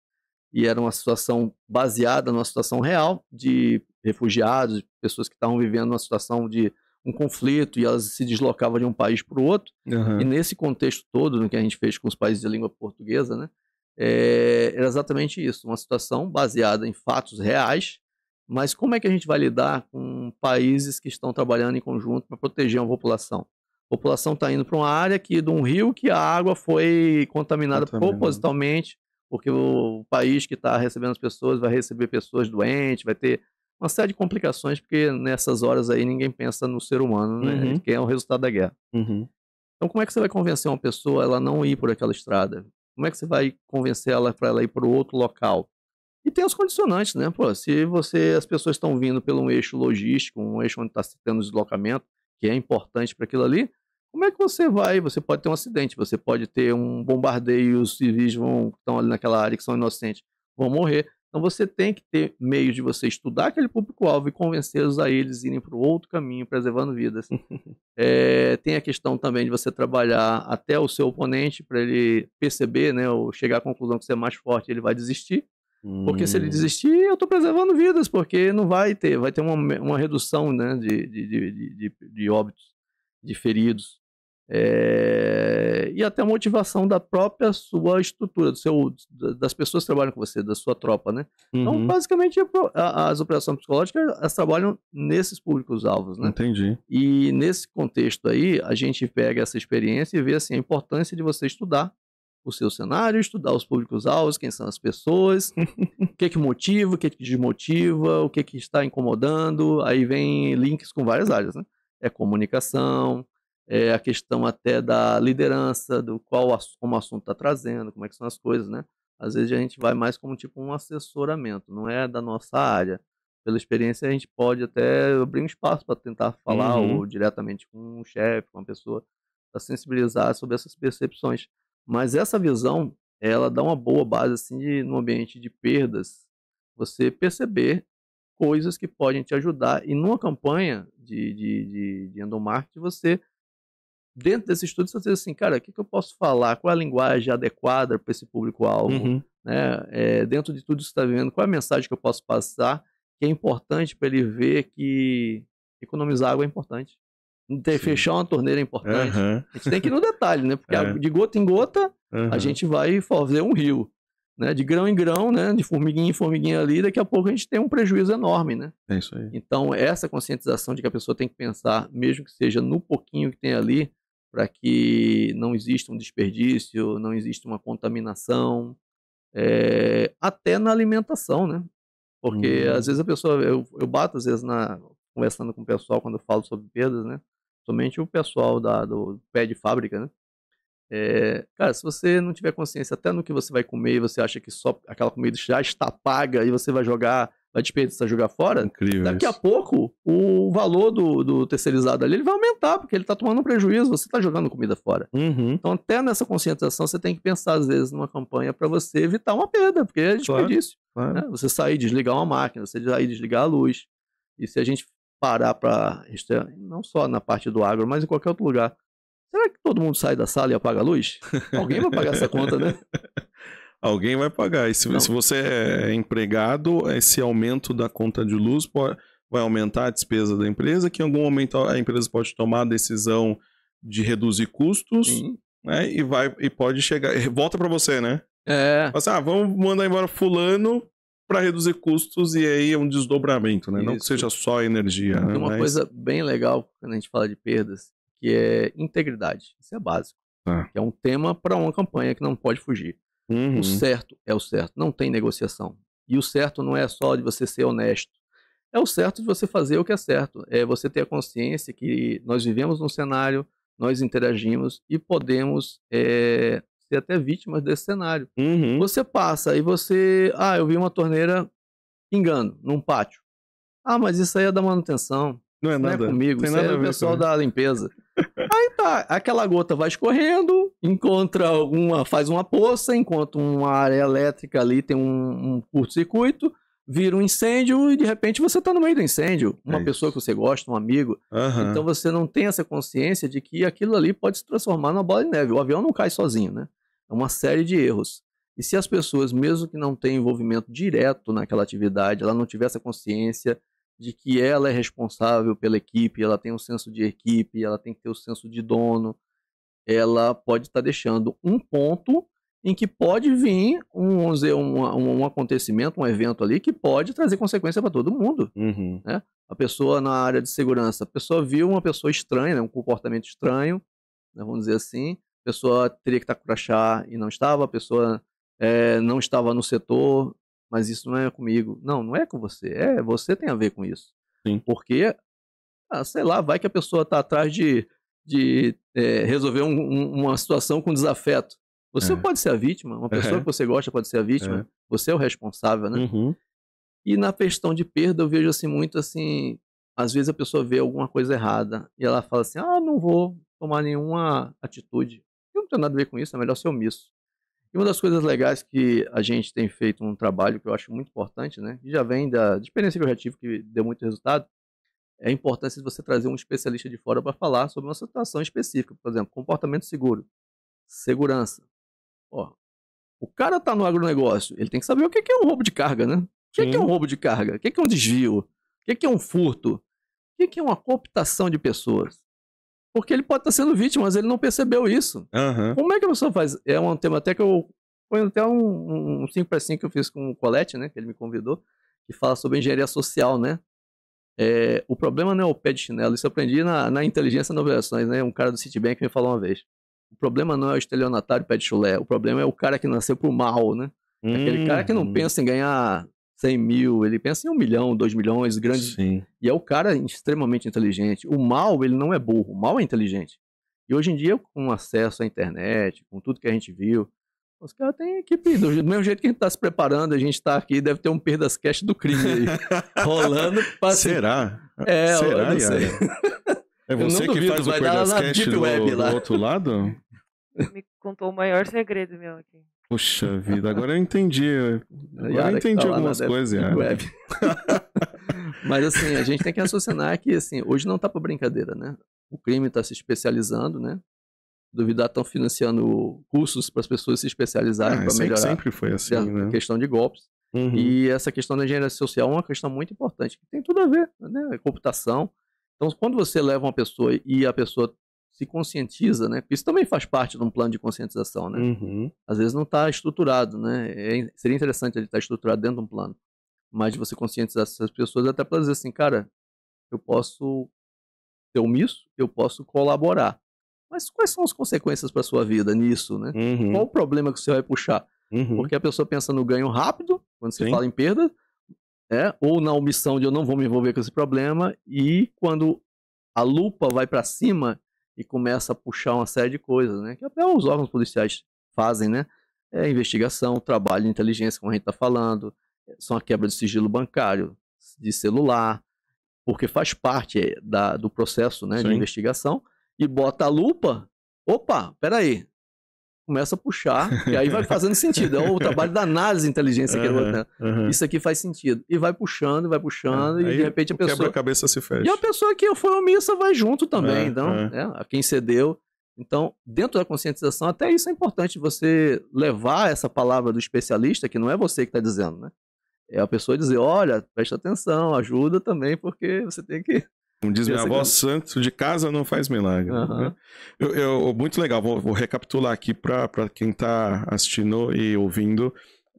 e era uma situação baseada numa situação real de refugiados, pessoas que estavam vivendo uma situação de um conflito e elas se deslocavam de um país para o outro. Uhum. E nesse contexto todo, no né, que a gente fez com os países de língua portuguesa, né, é, era exatamente isso, uma situação baseada em fatos reais, mas como é que a gente vai lidar com países que estão trabalhando em conjunto para proteger uma população? A população está indo para uma área que de um rio que a água foi contaminada propositalmente porque o país que está recebendo as pessoas vai receber pessoas doentes, vai ter uma série de complicações, porque nessas horas aí ninguém pensa no ser humano, né? Uhum. Que é o resultado da guerra. Uhum. Então, como é que você vai convencer uma pessoa ela não ir por aquela estrada? Como é que você vai convencer ela para ela ir para outro local? E tem os condicionantes, né? Pô, se você as pessoas estão vindo pelo um eixo logístico, um eixo onde está tendo deslocamento, que é importante para aquilo ali, como é que você vai? Você pode ter um acidente, você pode ter um bombardeio, os civis vão, estão ali naquela área que são inocentes, vão morrer. Então você tem que ter meios de você estudar aquele público-alvo e convencê-los a eles irem para o outro caminho, preservando vidas. é, tem a questão também de você trabalhar até o seu oponente para ele perceber, né, ou chegar à conclusão que você é mais forte, ele vai desistir. Hum. Porque se ele hum. desistir, eu estou preservando vidas, porque não vai ter, vai ter uma, uma redução né, de, de, de, de, de óbitos, de feridos é, e até a motivação da própria sua estrutura, do seu, das pessoas que trabalham com você, da sua tropa, né? Então, uhum. Então, basicamente, as operações psicológicas elas trabalham nesses públicos-alvos, né? Entendi. E nesse contexto aí, a gente pega essa experiência e vê assim, a importância de você estudar o seu cenário, estudar os públicos-alvos, quem são as pessoas, o que é que motiva, o que é que desmotiva, o que é que está incomodando. Aí vem links com várias áreas, né? É comunicação, é, a questão até da liderança, do qual como o assunto está trazendo, como é que são as coisas, né? Às vezes a gente vai mais como tipo um assessoramento, não é da nossa área. Pela experiência a gente pode até abrir um espaço para tentar falar uhum. ou diretamente com um chefe, com uma pessoa, para sensibilizar sobre essas percepções. Mas essa visão, ela dá uma boa base assim de, no ambiente de perdas, você perceber coisas que podem te ajudar e numa campanha de, de, de, de endomarketing você dentro desse estudo você diz assim, cara, o que, que eu posso falar? Qual é a linguagem adequada para esse público-alvo? Uhum. Né? É, dentro de tudo que você está vivendo, qual é a mensagem que eu posso passar que é importante para ele ver que economizar água é importante? Ter, fechar uma torneira é importante. Uhum. A gente tem que ir no detalhe, né? Porque é. de gota em gota uhum. a gente vai fazer um rio. Né? De grão em grão, né? De formiguinha em formiguinha ali, daqui a pouco a gente tem um prejuízo enorme, né? É isso aí. Então, essa conscientização de que a pessoa tem que pensar, mesmo que seja no pouquinho que tem ali, para que não exista um desperdício, não exista uma contaminação, é, até na alimentação, né? Porque uhum. às vezes a pessoa, eu, eu bato às vezes na conversando com o pessoal quando eu falo sobre perdas, né? Somente o pessoal da, do pé de fábrica, né? É, cara, se você não tiver consciência até no que você vai comer, você acha que só aquela comida já está paga e você vai jogar na despesa jogar fora, Incrível daqui isso. a pouco o valor do, do terceirizado ali ele vai aumentar, porque ele está tomando um prejuízo, você está jogando comida fora. Uhum. Então, até nessa conscientização, você tem que pensar, às vezes, numa campanha para você evitar uma perda, porque é desperdício. Claro, claro. Né? Você sair desligar uma máquina, você sair desligar a luz. E se a gente parar para. Não só na parte do agro, mas em qualquer outro lugar. Será que todo mundo sai da sala e apaga a luz? Alguém vai pagar essa conta, né? Alguém vai pagar. E se, se você é empregado, esse aumento da conta de luz pode, vai aumentar a despesa da empresa, que em algum momento a empresa pode tomar a decisão de reduzir custos, Sim. né? E vai e pode chegar, volta para você, né? É. Mas, assim, ah, vamos mandar embora fulano para reduzir custos e aí é um desdobramento, né? Isso. Não que seja só energia. Tem né? uma Mas... coisa bem legal quando a gente fala de perdas, que é integridade. Isso é básico. Ah. é um tema para uma campanha que não pode fugir. Uhum. O certo é o certo, não tem negociação. E o certo não é só de você ser honesto. É o certo de você fazer o que é certo. É você ter a consciência que nós vivemos num cenário, nós interagimos e podemos é, ser até vítimas desse cenário. Uhum. Você passa e você. Ah, eu vi uma torneira pingando num pátio. Ah, mas isso aí é da manutenção. Não é, é nada. é comigo, isso é o pessoal da limpeza. Aí tá, aquela gota vai escorrendo, encontra alguma, faz uma poça, encontra uma área elétrica ali, tem um, um curto-circuito, vira um incêndio e de repente você está no meio do incêndio, uma é pessoa que você gosta, um amigo. Uhum. Então você não tem essa consciência de que aquilo ali pode se transformar numa bola de neve. O avião não cai sozinho, né? É uma série de erros. E se as pessoas, mesmo que não tenham envolvimento direto naquela atividade, ela não tiver essa consciência, de que ela é responsável pela equipe, ela tem um senso de equipe, ela tem que ter o um senso de dono, ela pode estar tá deixando um ponto em que pode vir um, vamos dizer, um, um, acontecimento, um evento ali que pode trazer consequência para todo mundo. Uhum. Né? A pessoa na área de segurança, a pessoa viu uma pessoa estranha, né? um comportamento estranho, né? vamos dizer assim, a pessoa teria que estar tá com crachá e não estava, a pessoa é, não estava no setor mas isso não é comigo. Não, não é com você. É, você tem a ver com isso. Sim. Porque, ah, sei lá, vai que a pessoa está atrás de, de é, resolver um, um, uma situação com desafeto. Você é. pode ser a vítima, uma pessoa é. que você gosta pode ser a vítima, é. você é o responsável, né? Uhum. E na questão de perda, eu vejo assim muito assim, às vezes a pessoa vê alguma coisa errada e ela fala assim: "Ah, não vou tomar nenhuma atitude. Eu não tenho nada a ver com isso, é melhor ser omisso". E uma das coisas legais que a gente tem feito um trabalho que eu acho muito importante, né? Que já vem da, experiência que eu já tive, que deu muito resultado, é a importância de você trazer um especialista de fora para falar sobre uma situação específica. Por exemplo, comportamento seguro, segurança. o cara tá no agronegócio, ele tem que saber o que é um roubo de carga, né? O que é, que é um roubo de carga? O que é, que é um desvio? O que que é um furto? O que é uma cooptação de pessoas? Porque ele pode estar tá sendo vítima, mas ele não percebeu isso. Uhum. Como é que a pessoa faz? É um tema até que eu. Foi até um, 5 para 5 que eu fiz com o Colette, né? Que ele me convidou, que fala sobre engenharia social, né? É, o problema não é o pé de chinelo, isso eu aprendi na, na inteligência nas operações, né? Um cara do Citibank me falou uma vez. O problema não é o estelionatário pé de chulé, o problema é o cara que nasceu pro mal, né? Aquele cara que não hum. pensa em ganhar 100 mil, ele pensa em um milhão, dois milhões, grandes. Sim. E é o cara extremamente inteligente. O mal, ele não é burro, o mal é inteligente. E hoje em dia, com acesso à internet, com tudo que a gente viu, os caras têm equipe. Do mesmo jeito que a gente está se preparando, a gente está aqui, deve ter um perdas cash do crime aí. rolando. Pra... Será? É, Será, É você que faz o perdas cash do, do outro lado? Me contou o maior segredo meu aqui. Puxa vida, agora eu entendi. Agora eu entendi tá algumas coisas, Mas assim, a gente tem que raciocinar que assim, hoje não tá para brincadeira, né? O crime está se especializando, né? Duvidar estão financiando cursos para as pessoas se especializarem ah, para melhorar. Sempre foi assim, a né? questão de golpes. Uhum. E essa questão da engenharia social é uma questão muito importante, que tem tudo a ver, né? Computação. Então, quando você leva uma pessoa e a pessoa se conscientiza, né? isso também faz parte de um plano de conscientização, né? Uhum. Às vezes não está estruturado, né? É, seria interessante ele estar tá estruturado dentro de um plano, mas de você conscientizar essas pessoas até para dizer assim, cara, eu posso ser omisso, eu posso colaborar. Mas quais são as consequências para sua vida nisso, né? Uhum. Qual o problema que você vai puxar? Uhum. Porque a pessoa pensa no ganho rápido, quando você Sim. fala em perda, é, ou na omissão de eu não vou me envolver com esse problema, e quando a lupa vai para cima e começa a puxar uma série de coisas, né? Que até os órgãos policiais fazem, né? É investigação, trabalho de inteligência, como a gente está falando, é, são a quebra de sigilo bancário, de celular, porque faz parte é, da, do processo né, de investigação, e bota a lupa. Opa, peraí, começa a puxar, e aí vai fazendo sentido. É o trabalho da análise de inteligência uhum, que ele uhum. Isso aqui faz sentido. E vai puxando, vai puxando, e aí de repente a pessoa. Quebra-cabeça se fecha. E a pessoa que foi omissa vai junto também. É, então, é, né? a quem cedeu. Então, dentro da conscientização, até isso é importante você levar essa palavra do especialista, que não é você que está dizendo, né? É a pessoa dizer, olha, presta atenção, ajuda também, porque você tem que como diz minha avó, que... santo de casa não faz milagre. Uhum. Eu, eu, muito legal, vou, vou recapitular aqui para quem está assistindo e ouvindo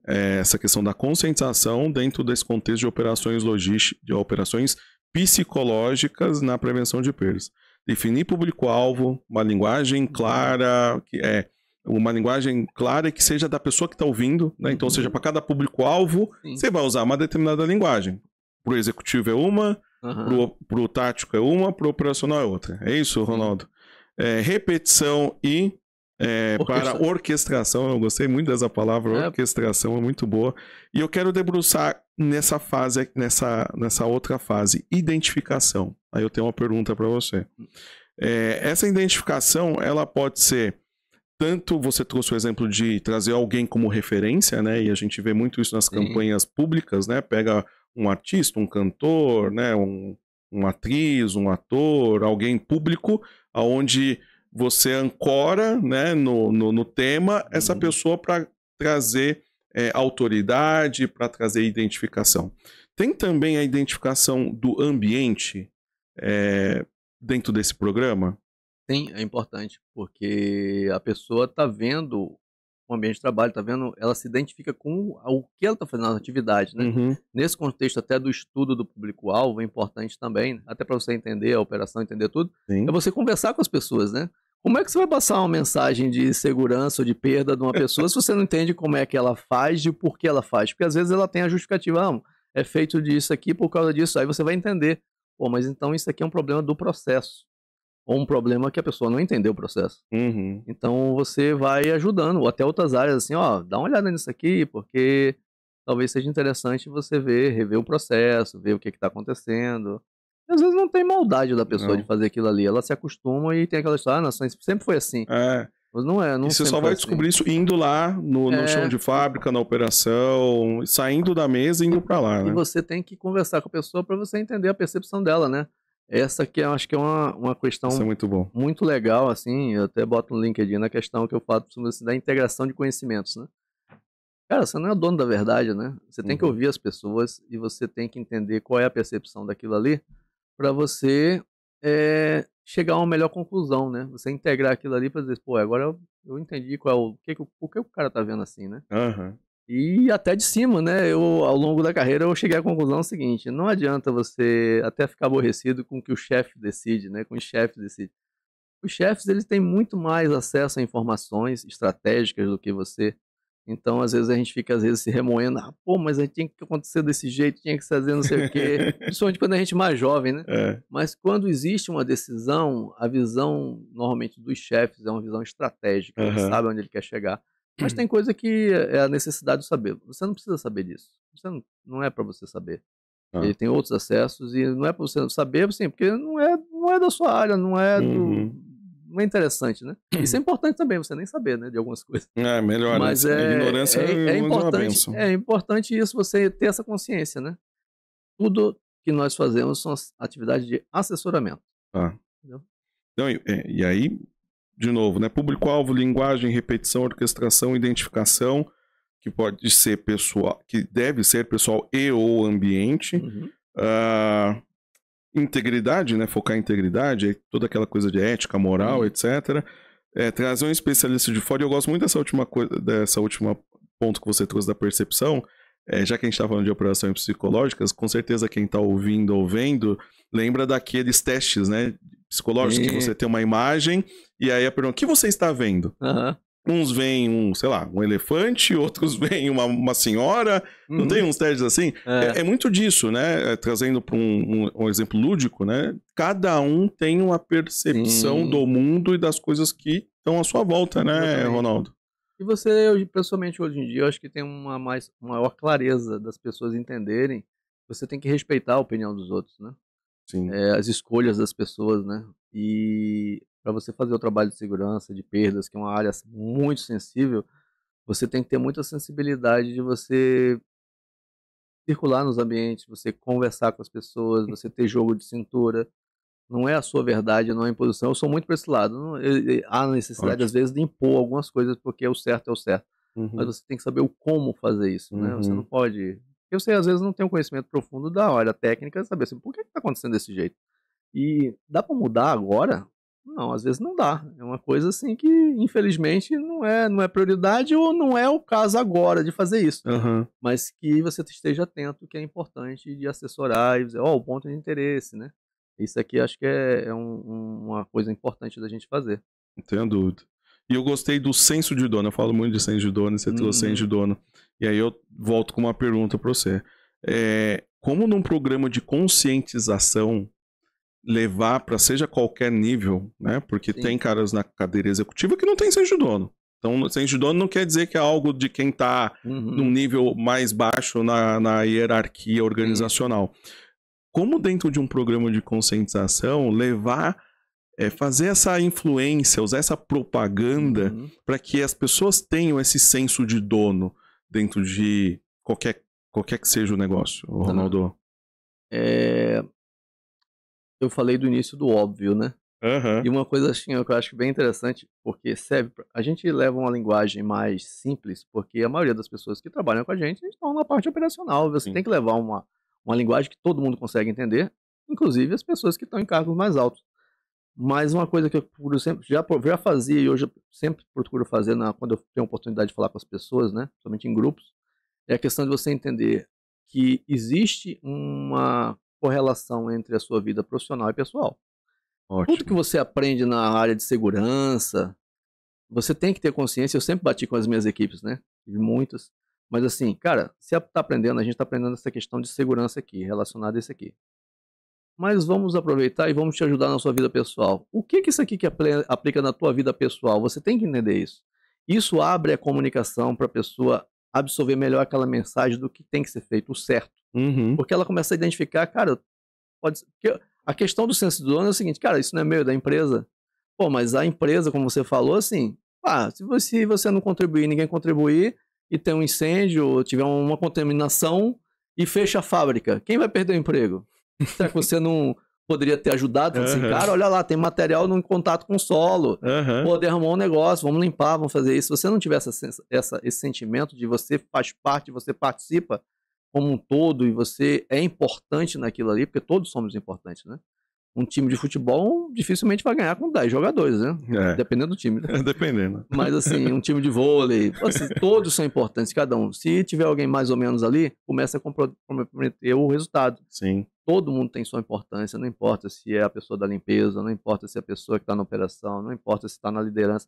é, essa questão da conscientização dentro desse contexto de operações logísticas, de operações psicológicas na prevenção de perdas. Definir público-alvo, uma linguagem uhum. clara, que é uma linguagem clara que seja da pessoa que está ouvindo, né? então, uhum. seja para cada público-alvo, você vai usar uma determinada linguagem. Para o executivo é uma, Uhum. Pro, pro tático é uma, pro operacional é outra. É isso, uhum. Ronaldo? É, repetição e é, para orquestração. Eu gostei muito dessa palavra, é. orquestração é muito boa. E eu quero debruçar nessa fase, nessa, nessa outra fase, identificação. Aí eu tenho uma pergunta para você. É, essa identificação, ela pode ser tanto você trouxe o exemplo de trazer alguém como referência, né? E a gente vê muito isso nas campanhas Sim. públicas, né? Pega um artista, um cantor, né, um, uma atriz, um ator, alguém público, aonde você ancora né, no, no, no tema essa uhum. pessoa para trazer é, autoridade, para trazer identificação. Tem também a identificação do ambiente é, dentro desse programa? Sim, é importante, porque a pessoa está vendo ambiente de trabalho, tá vendo? Ela se identifica com o que ela está fazendo na atividade, né? Uhum. Nesse contexto até do estudo do público-alvo é importante também, até para você entender a operação, entender tudo, Sim. é você conversar com as pessoas, né? Como é que você vai passar uma mensagem de segurança ou de perda de uma pessoa se você não entende como é que ela faz e o porquê ela faz? Porque às vezes ela tem a justificativa, ah, é feito disso aqui por causa disso, aí você vai entender. Pô, mas então isso aqui é um problema do processo ou um problema que a pessoa não entendeu o processo. Uhum. Então você vai ajudando, ou até outras áreas, assim, ó, dá uma olhada nisso aqui, porque talvez seja interessante você ver, rever o processo, ver o que é está acontecendo. às vezes não tem maldade da pessoa não. de fazer aquilo ali, ela se acostuma e tem aquela história, ah, nossa, sempre foi assim. É. Mas não é, não e você só vai assim. descobrir isso indo lá no, no é. chão de fábrica, na operação, saindo da mesa e indo para lá. Né? E você tem que conversar com a pessoa para você entender a percepção dela, né? Essa aqui eu acho que é uma, uma questão é muito, muito, legal, assim, eu até boto no LinkedIn na questão que eu falo assim, da integração de conhecimentos, né? Cara, você não é o dono da verdade, né? Você tem que uhum. ouvir as pessoas e você tem que entender qual é a percepção daquilo ali para você é, chegar a uma melhor conclusão, né? Você integrar aquilo ali para dizer, pô, agora eu, eu entendi qual é o, que, que, o que o cara tá vendo assim, né? Uhum. E até de cima, né? Eu, ao longo da carreira, eu cheguei à conclusão seguinte: não adianta você até ficar aborrecido com o que o chefe decide, né? Com o chefe decide. Os chefes, eles têm muito mais acesso a informações estratégicas do que você. Então, às vezes, a gente fica, às vezes, se remoendo. Ah, pô, mas a gente tinha que acontecer desse jeito, tinha que fazer não sei o quê. Principalmente quando a gente é mais jovem, né? É. Mas quando existe uma decisão, a visão, normalmente, dos chefes é uma visão estratégica. Uhum. Ele sabe onde ele quer chegar. Mas tem hum. coisa que é a necessidade de saber. Você não precisa saber disso. Você não, não é para você saber. Ah. Ele tem outros acessos e não é para você saber, assim, porque não é, não é da sua área, não é do, uhum. Não é interessante, né? Uhum. Isso é importante também, você nem saber, né, de algumas coisas. É, melhor. Né? Mas é, ignorância é, é importante, é importante isso, você ter essa consciência, né? Tudo que nós fazemos são atividades de assessoramento. Ah. Entendeu? Então, e, é, e aí, de novo, né? Público-alvo, linguagem, repetição, orquestração, identificação, que pode ser pessoal, que deve ser pessoal e ou ambiente. Uhum. Uh, integridade, né? Focar em integridade, toda aquela coisa de ética, moral, uhum. etc. É, trazer um especialista de fora, e eu gosto muito dessa última coisa, dessa última ponto que você trouxe da percepção, é, já que a gente está falando de operações psicológicas, com certeza quem está ouvindo ou vendo lembra daqueles testes, né? psicológicos, e... que você tem uma imagem, e aí a pergunta: o que você está vendo? Uhum. Uns veem um, sei lá, um elefante, outros veem uma, uma senhora. Uhum. Não tem uhum. uns testes assim? É. É, é, muito disso, né? É, trazendo para um, um, um, exemplo lúdico, né? Cada um tem uma percepção Sim. do mundo e das coisas que estão à sua volta, né, Ronaldo? E você, eu, pessoalmente, hoje em dia, eu acho que tem uma mais, maior clareza das pessoas entenderem. Você tem que respeitar a opinião dos outros, né? é, as escolhas das pessoas, né? E para você fazer o trabalho de segurança, de perdas, que é uma área muito sensível, você tem que ter muita sensibilidade de você circular nos ambientes, você conversar com as pessoas, você ter jogo de cintura. Não é a sua verdade, não é a imposição. Eu sou muito para esse lado. Não, eu, eh, eh, há necessidade, Ótimo. às vezes, de impor algumas coisas porque o certo é o certo. Uhum. Mas você tem que saber o como fazer isso, né? Uhum. Você não uhum. pode eu sei, às vezes, não tenho conhecimento profundo da área técnica, saber assim, por que está acontecendo desse jeito. E dá para mudar agora? Não, às vezes não dá. É uma coisa assim que, infelizmente, não é, não é prioridade ou não é o caso agora de fazer isso. Uhum. Mas que você esteja atento, que é importante de assessorar e dizer, ó, oh, o ponto é de interesse, né? Isso aqui acho que é, é um, uma coisa importante da gente fazer. Não tenho dúvida. E eu gostei do senso de dono. Eu falo muito de senso de dono, você trouxe o senso uhum. de dono. E aí eu volto com uma pergunta para você. É, como num programa de conscientização levar para seja qualquer nível, né? Porque Sim. tem caras na cadeira executiva que não tem senso de dono. Então, senso de dono não quer dizer que é algo de quem está uhum. num nível mais baixo na, na hierarquia organizacional. Uhum. Como dentro de um programa de conscientização levar é fazer essa influência, usar essa propaganda uhum. para que as pessoas tenham esse senso de dono, dentro de qualquer, qualquer que seja o negócio, o tá. Ronaldo? É... Eu falei do início do óbvio, né? Uhum. E uma coisa assim, que eu acho bem interessante, porque serve pra... a gente leva uma linguagem mais simples, porque a maioria das pessoas que trabalham com a gente estão na parte operacional. Você Sim. tem que levar uma, uma linguagem que todo mundo consegue entender, inclusive as pessoas que estão em cargos mais altos. Mas uma coisa que eu procuro sempre, já, já fazia e hoje sempre procuro fazer na, quando eu tenho a oportunidade de falar com as pessoas, né, principalmente em grupos, é a questão de você entender que existe uma correlação entre a sua vida profissional e pessoal. Ótimo. Tudo que você aprende na área de segurança, você tem que ter consciência. Eu sempre bati com as minhas equipes, né? Tive muitas. Mas assim, cara, se está aprendendo, a gente está aprendendo essa questão de segurança aqui, relacionada a isso aqui mas vamos aproveitar e vamos te ajudar na sua vida pessoal. O que, que isso aqui que aplica na tua vida pessoal? Você tem que entender isso. Isso abre a comunicação para a pessoa absorver melhor aquela mensagem do que tem que ser feito, o certo. Uhum. Porque ela começa a identificar, cara, pode ser. a questão do senso do dono é o seguinte, cara, isso não é meio é da empresa. Pô, mas a empresa, como você falou, assim, ah, se você, você não contribuir, ninguém contribuir, e tem um incêndio, ou tiver uma contaminação, e fecha a fábrica, quem vai perder o emprego? Será que você não poderia ter ajudado? Uhum. Assim, cara, olha lá, tem material no contato com o solo. Uhum. Pô, derramou um negócio, vamos limpar, vamos fazer isso. Se você não tiver essa, essa, esse sentimento de você faz parte, você participa como um todo e você é importante naquilo ali, porque todos somos importantes, né? um time de futebol dificilmente vai ganhar com 10 jogadores, né? É. Dependendo do time. É, dependendo. Mas assim, um time de vôlei, assim, todos são importantes, cada um. Se tiver alguém mais ou menos ali, começa a comprometer o resultado. Sim. Todo mundo tem sua importância, não importa se é a pessoa da limpeza, não importa se é a pessoa que está na operação, não importa se está na liderança.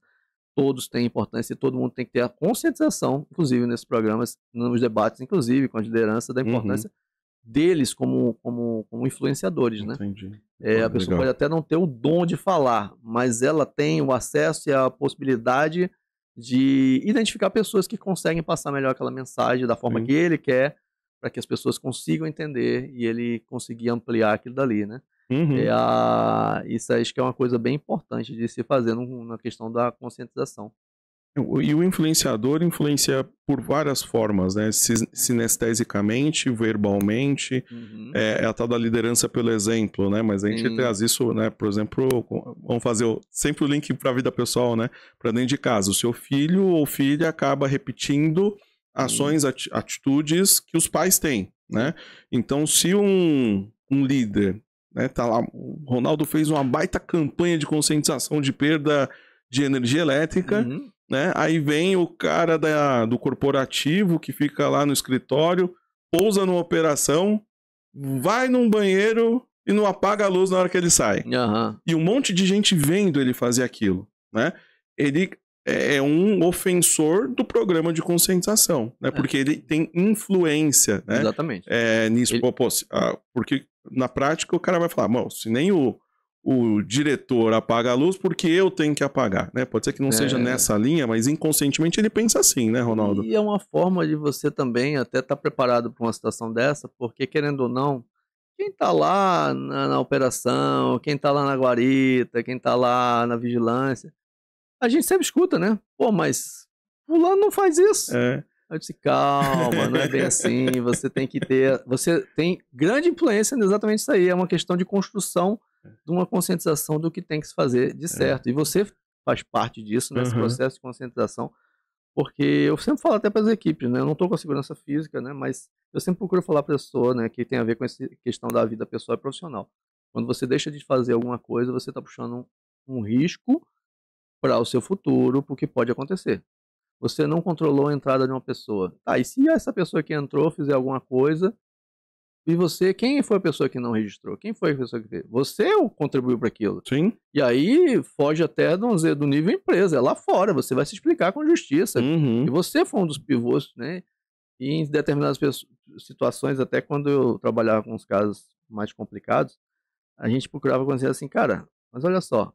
Todos têm importância e todo mundo tem que ter a conscientização, inclusive nesses programas, nos debates, inclusive com a liderança, da uhum. importância uhum deles como, como, como influenciadores, né? Entendi. É, a ah, pessoa legal. pode até não ter o dom de falar, mas ela tem o acesso e a possibilidade de identificar pessoas que conseguem passar melhor aquela mensagem da forma Sim. que ele quer, para que as pessoas consigam entender e ele conseguir ampliar aquilo dali, né? Uhum. É a... Isso acho que é uma coisa bem importante de se fazer no, na questão da conscientização. E o influenciador influencia por várias formas, né? Sinestesicamente, verbalmente, uhum. é, é, a tal da liderança pelo exemplo, né? Mas a gente uhum. traz isso, né? Por exemplo, vamos fazer sempre o link para a vida pessoal, né? Para dentro de casa, o seu filho ou filha acaba repetindo ações, uhum. atitudes que os pais têm, né? Então, se um, um líder, né? Tá lá, o Ronaldo fez uma baita campanha de conscientização de perda de energia elétrica uhum né? Aí vem o cara da, do corporativo que fica lá no escritório, pousa numa operação, vai num banheiro e não apaga a luz na hora que ele sai. Uhum. E um monte de gente vendo ele fazer aquilo, né? Ele é, é um ofensor do programa de conscientização, né? É. Porque ele tem influência, né? Exatamente. É, nisso, ele... pô, pô, ah, porque na prática o cara vai falar, se nem o o diretor apaga a luz porque eu tenho que apagar, né? Pode ser que não é. seja nessa linha, mas inconscientemente ele pensa assim, né, Ronaldo? E é uma forma de você também até estar tá preparado para uma situação dessa, porque querendo ou não, quem está lá na, na, operação, quem está lá na guarita, quem está lá na vigilância, a gente sempre escuta, né? Pô, mas fulano não faz isso. É. Eu disse, calma, não é bem assim, você tem que ter, você tem grande influência exatamente isso aí, é uma questão de construção de uma conscientização do que tem que se fazer de é. certo. E você faz parte disso, nesse uhum. processo de conscientização, porque eu sempre falo até para as equipes, né? Eu não estou com a segurança física, né? Mas eu sempre procuro falar para a pessoa, né? Que tem a ver com essa questão da vida pessoal e profissional. Quando você deixa de fazer alguma coisa, você está puxando um, um risco para o seu futuro, porque pode acontecer. Você não controlou a entrada de uma pessoa. Tá, e se essa pessoa que entrou fizer alguma coisa e você, quem foi a pessoa que não registrou? Quem foi a pessoa que fez? Você contribuiu para aquilo. Sim. E aí foge até do, dizer, do nível empresa. É lá fora, você vai se explicar com justiça. Uhum. E você foi um dos pivôs, né? E em determinadas situações, até quando eu trabalhava com os casos mais complicados, a gente procurava conhecer assim, cara, mas olha só,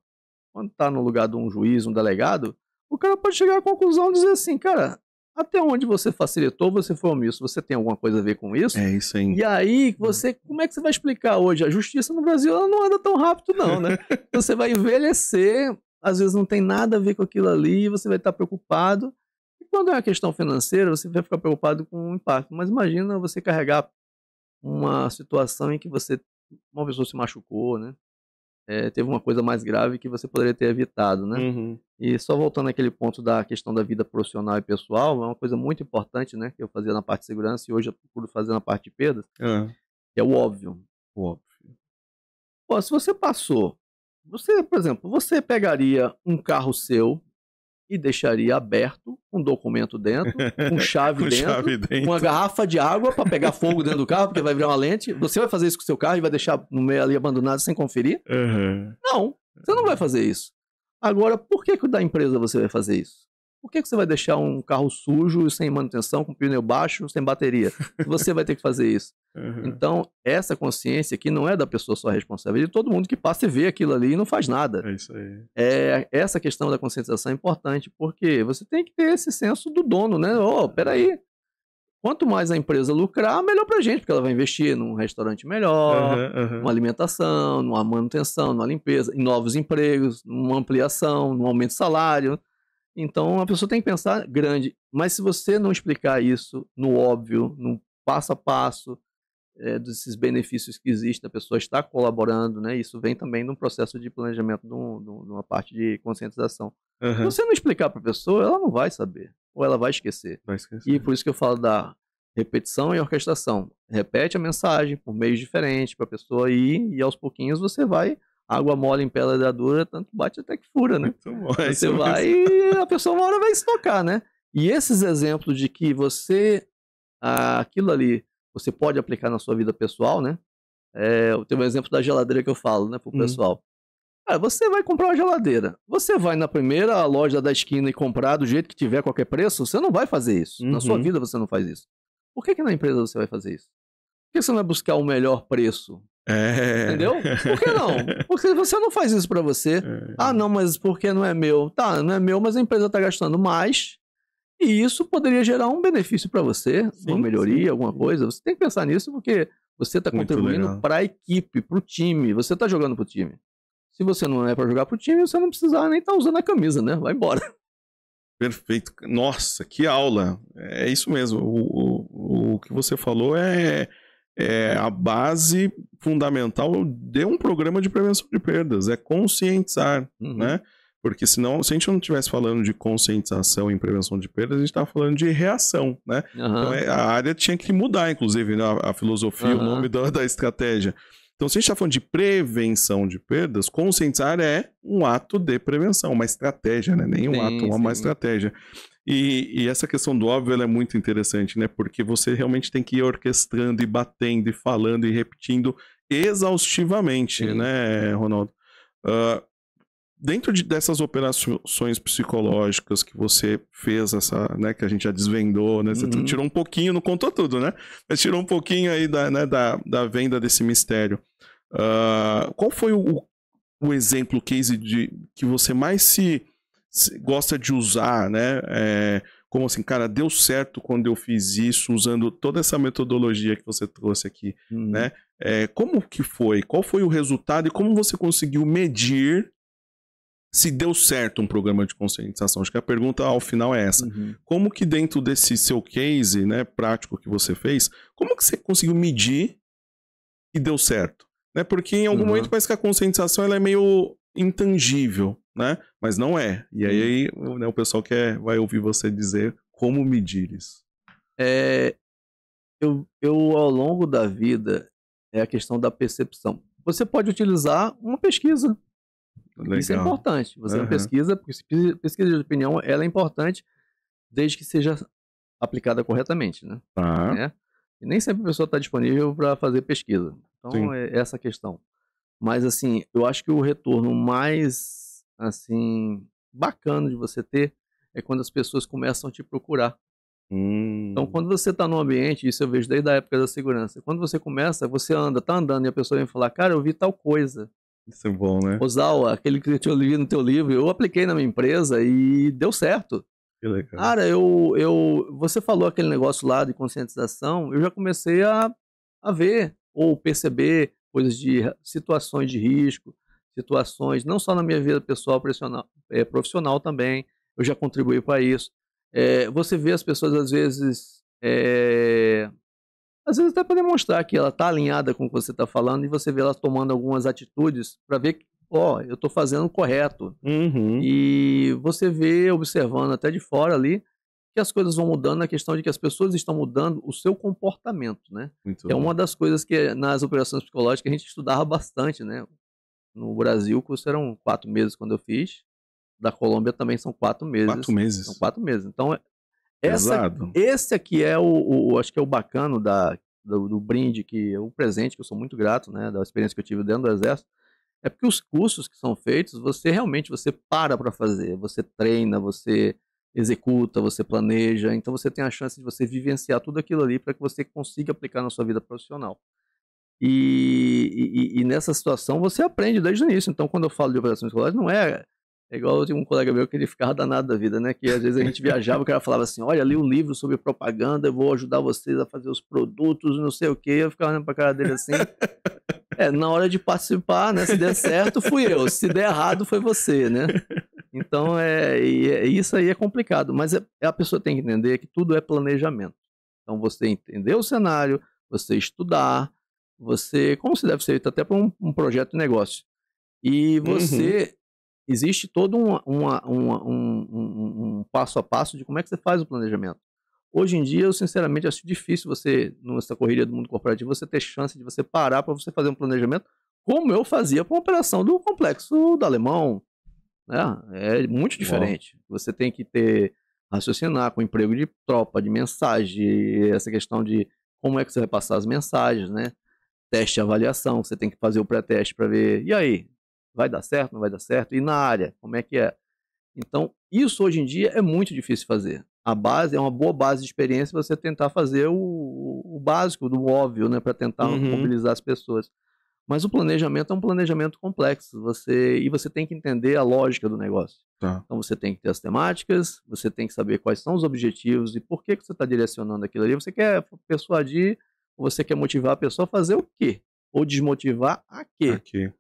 quando tá no lugar de um juiz, um delegado, o cara pode chegar à conclusão e dizer assim, cara, até onde você facilitou, você foi omisso, você tem alguma coisa a ver com isso? É isso aí. E aí, você, como é que você vai explicar hoje? A justiça no Brasil ela não anda tão rápido, não, né? você vai envelhecer, às vezes não tem nada a ver com aquilo ali, você vai estar preocupado. E quando é uma questão financeira, você vai ficar preocupado com o impacto. Mas imagina você carregar uma situação em que você uma pessoa se machucou, né? é, teve uma coisa mais grave que você poderia ter evitado, né? Uhum. E só voltando àquele ponto da questão da vida profissional e pessoal, é uma coisa muito importante, né? Que eu fazia na parte de segurança e hoje eu procuro fazer na parte de perdas, uhum. que é o óbvio. O óbvio. Pô, se você passou, você, por exemplo, você pegaria um carro seu e deixaria aberto um documento dentro, um chave, com dentro, chave dentro, uma garrafa de água para pegar fogo dentro do carro, porque vai virar uma lente. Você vai fazer isso com o seu carro e vai deixar no meio ali abandonado sem conferir? Uhum. Não, você não vai fazer isso. Agora, por que, que da empresa você vai fazer isso? Por que, que você vai deixar um carro sujo, sem manutenção, com pneu baixo, sem bateria? Você vai ter que fazer isso. Uhum. Então, essa consciência que não é da pessoa só responsável, é de todo mundo que passa e vê aquilo ali e não faz nada. É isso aí. É, essa questão da conscientização é importante, porque você tem que ter esse senso do dono, né? Ô, oh, peraí, quanto mais a empresa lucrar, melhor para a gente, porque ela vai investir num restaurante melhor, uhum, uhum. numa alimentação, numa manutenção, numa limpeza, em novos empregos, numa ampliação, num aumento de salário. Então a pessoa tem que pensar grande. Mas se você não explicar isso no óbvio, no passo a passo, é, desses benefícios que existem, a pessoa está colaborando, né? Isso vem também num processo de planejamento, numa parte de conscientização. Uhum. Se você não explicar para a pessoa, ela não vai saber, ou ela vai esquecer. vai esquecer. E por isso que eu falo da repetição e orquestração. Repete a mensagem por meios diferentes para a pessoa ir, e aos pouquinhos você vai água mole em pedra dura, tanto bate até que fura, né? Bom, é você vai e a pessoa uma hora vai se tocar, né? E esses exemplos de que você, ah, aquilo ali, você pode aplicar na sua vida pessoal, né? É, eu tenho um exemplo da geladeira que eu falo, né, pro uhum. pessoal. Hum. Ah, Cara, você vai comprar uma geladeira. Você vai na primeira loja da esquina e comprar do jeito que tiver, qualquer preço, você não vai fazer isso. Uhum. Na sua uhum. vida você não faz isso. Por que, que na empresa você vai fazer isso? Por que você não vai buscar o melhor preço? É. Entendeu? Por que não? Porque você não faz isso para você. É. Ah, não, mas porque não é meu. Tá, não é meu, mas a empresa tá gastando mais. E isso poderia gerar um benefício para você, sim, uma melhoria, sim. alguma coisa. Você tem que pensar nisso porque você tá contribuindo para a equipe, para o time. Você tá jogando para o time. Se você não é para jogar para o time, você não precisa nem estar tá usando a camisa, né? Vai embora. Perfeito. Nossa, que aula. É isso mesmo. O, o, o que você falou é é a base fundamental de um programa de prevenção de perdas, é conscientizar, uhum. né? Porque senão, se a gente não estivesse falando de conscientização em prevenção de perdas, a gente estava falando de reação, né? Uhum. Então é, a área tinha que mudar, inclusive, né? a, a, filosofia, uhum. o nome da, da estratégia. Então, se a gente está falando de prevenção de perdas, conscientizar é um ato de prevenção, uma estratégia, né? Nem um sim, ato, uma, sim. uma estratégia. E, e, essa questão do óbvio é muito interessante, né? Porque você realmente tem que ir orquestrando e batendo e falando e repetindo exaustivamente, Sim. né, Ronaldo? Uh, dentro de, dessas operações psicológicas que você fez, essa, né, que a gente já desvendou, né? Você uhum. tirou um pouquinho, não contou tudo, né? Mas tirou um pouquinho aí da, né, da, da venda desse mistério. Uh, qual foi o, o exemplo, case de, que você mais se gosta de usar, né? É, como assim, cara, deu certo quando eu fiz isso, usando toda essa metodologia que você trouxe aqui, uhum. né? É, como que foi? Qual foi o resultado e como você conseguiu medir se deu certo um programa de conscientização? Acho que a pergunta ao final é essa. Uhum. Como que dentro desse seu case, né, prático que você fez, como que você conseguiu medir que deu certo? Né? Porque em algum uhum. momento parece que a conscientização ela é meio intangível, né? Mas não é. E aí, né, o pessoal quer, vai ouvir você dizer como medir isso. É, eu, eu, ao longo da vida, é a questão da percepção. Você pode utilizar uma pesquisa. Legal. Isso é importante. Você uhum. pesquisa, porque pesquisa de opinião ela é importante desde que seja aplicada corretamente, né? Uhum. né? E nem sempre a pessoa está disponível para fazer pesquisa. Então, Sim. é essa questão. Mas assim, eu acho que o retorno mais assim bacana de você ter é quando as pessoas começam a te procurar. Então, hum. Então, quando você está num ambiente, isso eu vejo desde a época da segurança. Quando você começa, você anda, tá andando e a pessoa vem falar, cara, eu vi tal coisa. Isso é bom, né? osal aquele que eu li no teu livro, eu apliquei na minha empresa e deu certo. Que legal. Cara, eu, eu, você falou aquele negócio lá de conscientização, eu já comecei a, a ver ou perceber coisas de situações de risco, situações, não só na minha vida pessoal, profissional, é, eh, profissional também, eu já contribuí para isso. É, você vê as pessoas às vezes, é, às vezes até para demonstrar que ela está alinhada com o que você está falando e você vê ela tomando algumas atitudes para ver que, ó, oh, eu estou fazendo correto. Uhum. E você vê, observando até de fora ali, que as coisas vão mudando, a questão de que as pessoas estão mudando o seu comportamento, né? Muito é bom. uma das coisas que nas operações psicológicas a gente estudava bastante, né? No Brasil, o curso eram quatro meses quando eu fiz. Da Colômbia também são quatro meses. Quatro meses. São quatro meses. Então, é, essa, Exato. esse aqui é o, o, acho que é o bacana da, do, do, brinde, que é o presente, que eu sou muito grato, né? Da experiência que eu tive dentro do Exército. É porque os cursos que são feitos, você realmente você para para fazer, você treina, você executa, você planeja. Então você tem a chance de você vivenciar tudo aquilo ali para que você consiga aplicar na sua vida profissional. E, e, e, nessa situação você aprende desde o início. Então quando eu falo de operações escolares, não é, é igual eu tinha um colega meu que ele ficava danado da vida, né? Que às vezes a gente viajava, o cara falava assim: olha, li um livro sobre propaganda, eu vou ajudar vocês a fazer os produtos, não sei o quê. Eu ficava olhando pra cara dele assim. É, na hora de participar, né? Se der certo, fui eu. Se der errado, foi você, né? Então, é, é, isso aí é complicado. Mas é, a pessoa tem que entender que tudo é planejamento. Então, você entender o cenário, você estudar, você, como se deve ser até para um, um, projeto de negócio. E você, uhum. existe todo um, uma, uma, um, um, um passo a passo de como é que você faz o planejamento. Hoje em dia, eu sinceramente acho difícil você, nessa correria do mundo corporativo, você ter chance de você parar para você fazer um planejamento, como eu fazia para a operação do complexo do Alemão, é, é muito diferente. Bom. Você tem que ter raciocinar com emprego de tropa, de mensagem, essa questão de como é que você vai passar as mensagens, né? Teste e avaliação, você tem que fazer o pré-teste para ver, e aí, vai dar certo, não vai dar certo? E na área, como é que é? Então, isso hoje em dia é muito difícil fazer. A base é uma boa base de experiência você tentar fazer o, o básico, do óbvio, né, para tentar uhum. mobilizar as pessoas. Mas o planejamento é um planejamento complexo. Você e você tem que entender a lógica do negócio. Tá. Então você tem que ter as temáticas, você tem que saber quais são os objetivos e por que, que você está direcionando aquilo ali. Você quer persuadir, você quer motivar a pessoa a fazer o quê? Ou desmotivar a quê? Aqui.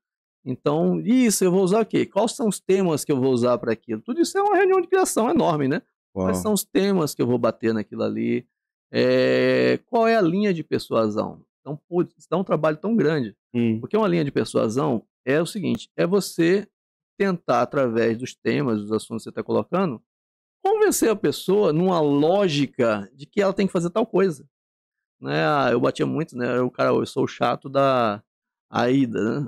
Então, isso, eu vou usar o quê? Quais são os temas que eu vou usar para aquilo? Tudo isso é uma reunião de criação enorme, né? Uau. Quais são os temas que eu vou bater naquilo ali? É, qual é a linha de persuasão? Então, putz, dá um trabalho tão grande. Hum. Porque uma linha de persuasão é o seguinte: é você tentar, através dos temas, dos assuntos que você está colocando, convencer a pessoa numa lógica de que ela tem que fazer tal coisa. Né? Ah, eu batia muito, né? o cara, eu sou o chato da ida,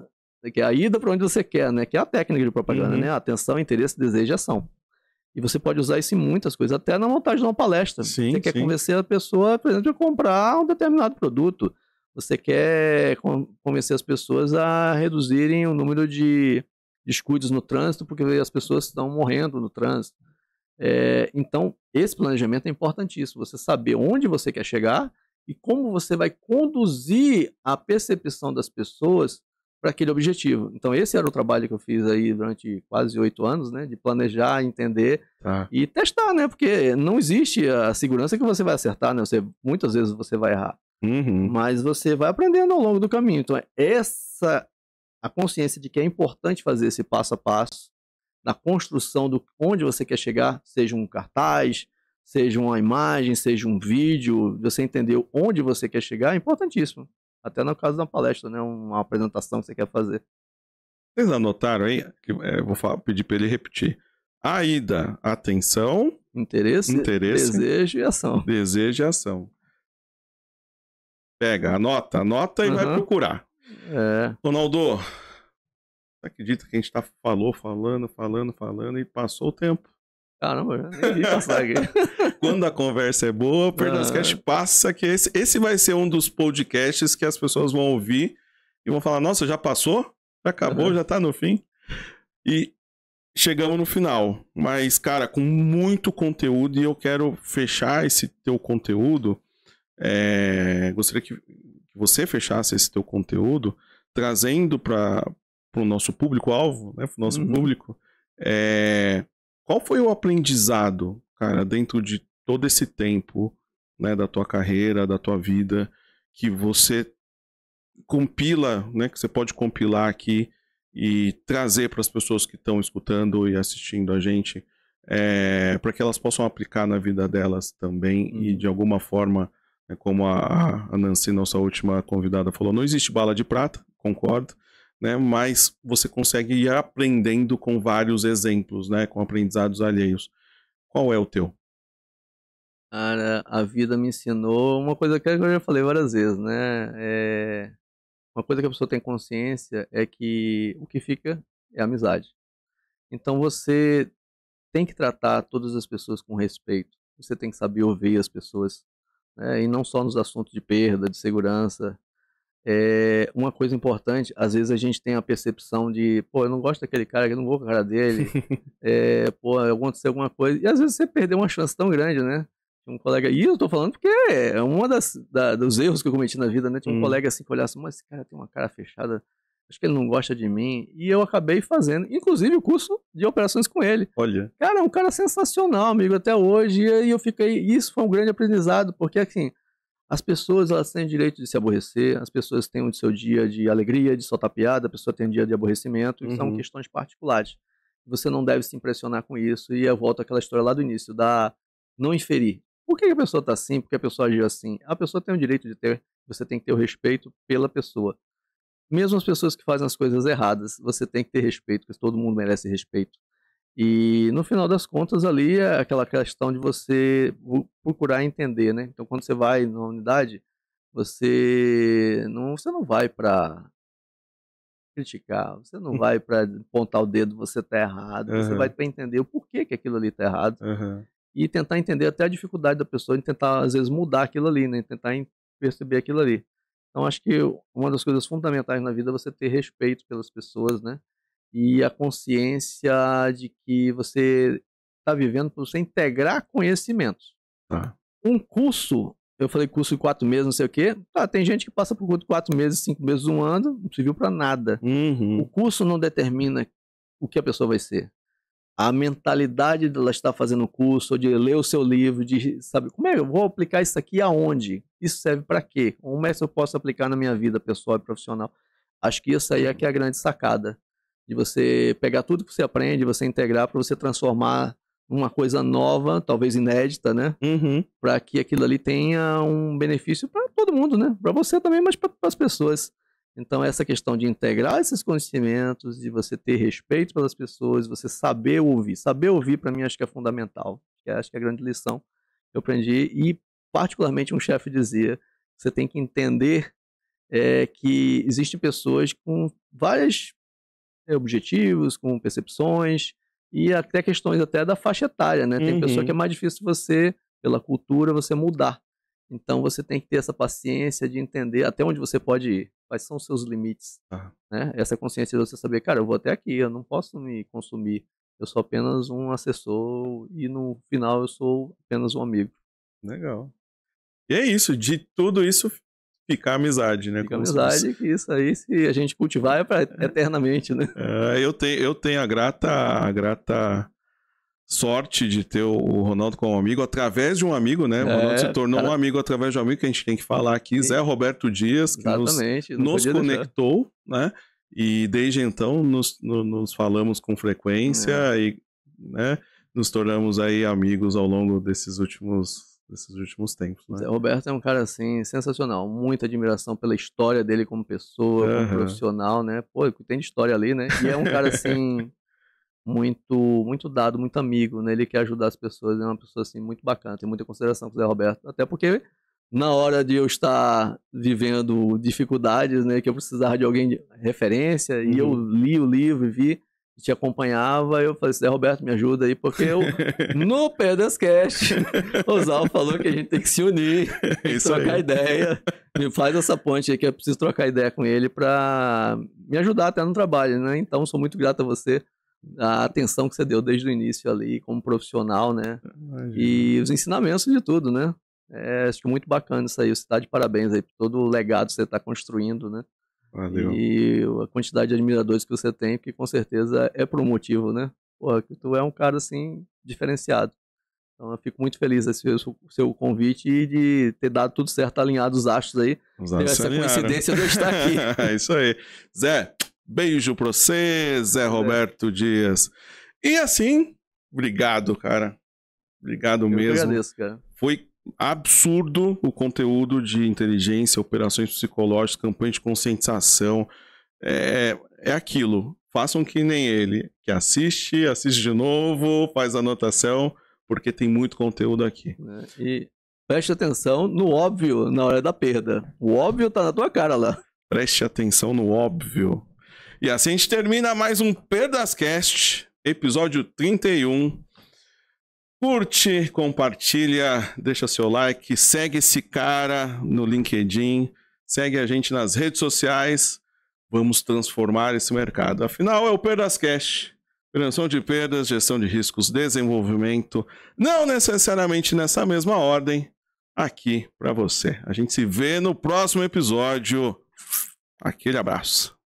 né? Que é a ida para onde você quer, né? Que é a técnica de propaganda, uhum. né? Atenção, interesse, desejo e ação. E você pode usar isso em muitas coisas, até na montagem de uma palestra. Sim, você quer sim. convencer a pessoa, por exemplo, de comprar um determinado produto você quer convencer as pessoas a reduzirem o número de descuidos no trânsito, porque as pessoas estão morrendo no trânsito. É, então, esse planejamento é importantíssimo. Você saber onde você quer chegar e como você vai conduzir a percepção das pessoas para aquele objetivo. Então, esse era o trabalho que eu fiz aí durante quase oito anos, né? De planejar, entender ah. e testar, né? Porque não existe a segurança que você vai acertar, né? Você, muitas vezes você vai errar. Uhum. Mas você vai aprendendo ao longo do caminho. Então, é essa a consciência de que é importante fazer esse passo a passo na construção do onde você quer chegar, seja um cartaz, seja uma imagem, seja um vídeo, você entendeu onde você quer chegar, é importantíssimo. Até no caso da palestra, né, uma apresentação que você quer fazer. Vocês anotaram aí? É, vou falar, pedir para ele repetir. A atenção, interesse, interesse, desejo e ação. Desejo e ação. Pega, anota, anota e uhum. vai procurar. É. Ronaldo, você acredita que a gente tá falou, falando, falando, falando e passou o tempo? Caramba, nem passar aqui. Quando a conversa é boa, o Pernascast uhum. passa que esse, esse vai ser um dos podcasts que as pessoas vão ouvir e vão falar: nossa, já passou? Já acabou? Uhum. Já tá no fim? E chegamos no final. Mas, cara, com muito conteúdo e eu quero fechar esse teu conteúdo é, gostaria que você fechasse esse teu conteúdo trazendo para o nosso público-alvo, né, para o nosso uhum. público, é, qual foi o aprendizado, cara, dentro de todo esse tempo né, da tua carreira, da tua vida, que você compila, né, que você pode compilar aqui e trazer para as pessoas que estão escutando e assistindo a gente, é, para que elas possam aplicar na vida delas também uhum. e de uhum. alguma forma é como a, a Nancy, nossa última convidada, falou, não existe bala de prata, concordo, né? mas você consegue ir aprendendo com vários exemplos, né? com aprendizados alheios. Qual é o teu? Cara, a vida me ensinou uma coisa que é eu já falei várias vezes, né? É... Uma coisa que a pessoa tem consciência é que o que fica é amizade. Então você tem que tratar todas as pessoas com respeito. Você tem que saber ouvir as pessoas né, e não só nos assuntos de perda, de segurança. É, uma coisa importante, às vezes a gente tem a percepção de, pô, eu não gosto daquele cara, eu não vou com a cara dele, é, pô, aconteceu alguma coisa, e às vezes você perdeu uma chance tão grande, né? um colega, e eu tô falando porque é um da, dos erros que eu cometi na vida, né? Tinha um hum. colega assim que olhasse, mas esse cara tem uma cara fechada, acho que ele não gosta de mim. E eu acabei fazendo, inclusive, o curso de operações com ele. Olha. Cara, é um cara sensacional, amigo, até hoje. E eu fiquei. Isso foi um grande aprendizado, porque assim, as pessoas elas têm o direito de se aborrecer, as pessoas têm o seu dia de alegria, de soltar piada, a pessoa tem um dia de aborrecimento, uhum. são questões particulares. Você não deve se impressionar com isso. E eu volto àquela história lá do início, da não inferir. Por que a pessoa está assim? Por que a pessoa agiu assim? A pessoa tem o direito de ter. Você tem que ter o respeito pela pessoa mesmo as pessoas que fazem as coisas erradas, você tem que ter respeito, porque todo mundo merece respeito. E no final das contas, ali é aquela questão de você procurar entender, né? Então, quando você vai na unidade, você não, você não vai para criticar, você não hum. vai para apontar o dedo, você tá errado, uhum. você vai para entender o porquê que aquilo ali tá errado. Uhum. E tentar entender até a dificuldade da pessoa em tentar, às vezes, mudar aquilo ali, né? Tentar perceber aquilo ali. Então, acho que uma das coisas fundamentais na vida é você ter respeito pelas pessoas, né? E a consciência de que você está vivendo para você integrar conhecimentos. Ah. Um curso, eu falei curso de quatro meses, não sei o quê. Ah, tem gente que passa por curso de quatro meses, cinco meses, um ano, não serviu para nada. Uhum. O curso não determina o que a pessoa vai ser a mentalidade dela estar fazendo o curso, ou de ler o seu livro, de saber como é que eu vou aplicar isso aqui aonde? Isso serve para quê? Como é que eu posso aplicar na minha vida pessoal e profissional? Acho que isso aí é que é a grande sacada. De você pegar tudo que você aprende, você integrar para você transformar uma coisa nova, talvez inédita, né? Uhum. Para que aquilo ali tenha um benefício para todo mundo, né? Para você também, mas para as pessoas. Então, essa questão de integrar esses conhecimentos, de você ter respeito pelas pessoas, você saber ouvir. Saber ouvir, para mim, acho que é fundamental. É, acho que é a grande lição que eu aprendi. E, particularmente, um chefe dizia: você tem que entender é, que existem pessoas com vários eh, objetivos, com percepções, e até questões até da faixa etária, né? Tem uhum. pessoa que é mais difícil você, pela cultura, você mudar. Então você tem que ter essa paciência de entender até onde você pode ir quais são os seus limites, né? Essa consciência de você saber, cara, eu vou até aqui, eu não posso me consumir, eu sou apenas um assessor e no final eu sou apenas um amigo. Legal. E é isso, de tudo isso ficar amizade, né? Fica amizade, que isso aí, se a gente cultivar, é pra é. eternamente, né? É, eu, tenho, eu tenho a grata, a grata sorte de ter o Ronaldo como amigo, através de um amigo, né? O é, Ronaldo se tornou cara... um amigo através de um amigo que a gente tem que falar aqui, Sim. Zé Roberto Dias, que Exatamente, nos, nos conectou, né? E desde então nos, nos falamos com frequência é. e né, nos tornamos aí amigos ao longo desses últimos desses últimos tempos. Né? Zé Roberto é um cara assim sensacional, muita admiração pela história dele como pessoa, uhum. como profissional, né? Pô, tem de história ali, né? E é um cara assim muito muito dado, muito amigo, né? Ele quer ajudar as pessoas, é uma pessoa assim muito bacana, tem muita consideração com o Zé Roberto, até porque na hora de eu estar vivendo dificuldades, né, que eu precisava de alguém de referência, uhum. e eu uhum. li o livro e vi, te acompanhava, eu falei, Zé Roberto, me ajuda aí, porque eu, no cash o Zal falou que a gente tem que se unir, e trocar aí. ideia, me faz essa ponte aí que eu preciso trocar ideia com ele para me ajudar até no trabalho, né? Então, sou muito grato a você a atenção que você deu desde o início ali como profissional, né? Imagina. E os ensinamentos de tudo, né? É, acho muito bacana isso aí. Você está de parabéns aí por todo o legado que você está construindo, né? Valeu. E a quantidade de admiradores que você tem, que com certeza é por um motivo, né? Porra, que tu é um cara assim diferenciado. Então eu fico muito feliz desse seu, seu convite e de ter dado tudo certo, alinhado os astros aí. Os astros essa alinharam. coincidência de eu estar aqui. é isso aí. Zé, Beijo pra você, Zé Roberto é. Dias. E assim, obrigado, cara. Obrigado Eu mesmo. Agradeço, cara. Foi absurdo o conteúdo de inteligência, operações psicológicas, campanha de conscientização. É, é aquilo. Façam que nem ele, que assiste, assiste de novo, faz anotação, porque tem muito conteúdo aqui. É, e preste atenção no óbvio na hora da perda. O óbvio tá na tua cara lá. Preste atenção no óbvio. E assim a gente termina mais um Perdascast, episódio 31. Curte, compartilha, deixa seu like, segue esse cara no LinkedIn, segue a gente nas redes sociais. Vamos transformar esse mercado. Afinal, é o Perdascast. Prevenção de perdas, gestão de riscos, desenvolvimento, não necessariamente nessa mesma ordem, aqui para você. A gente se vê no próximo episódio. Aquele abraço.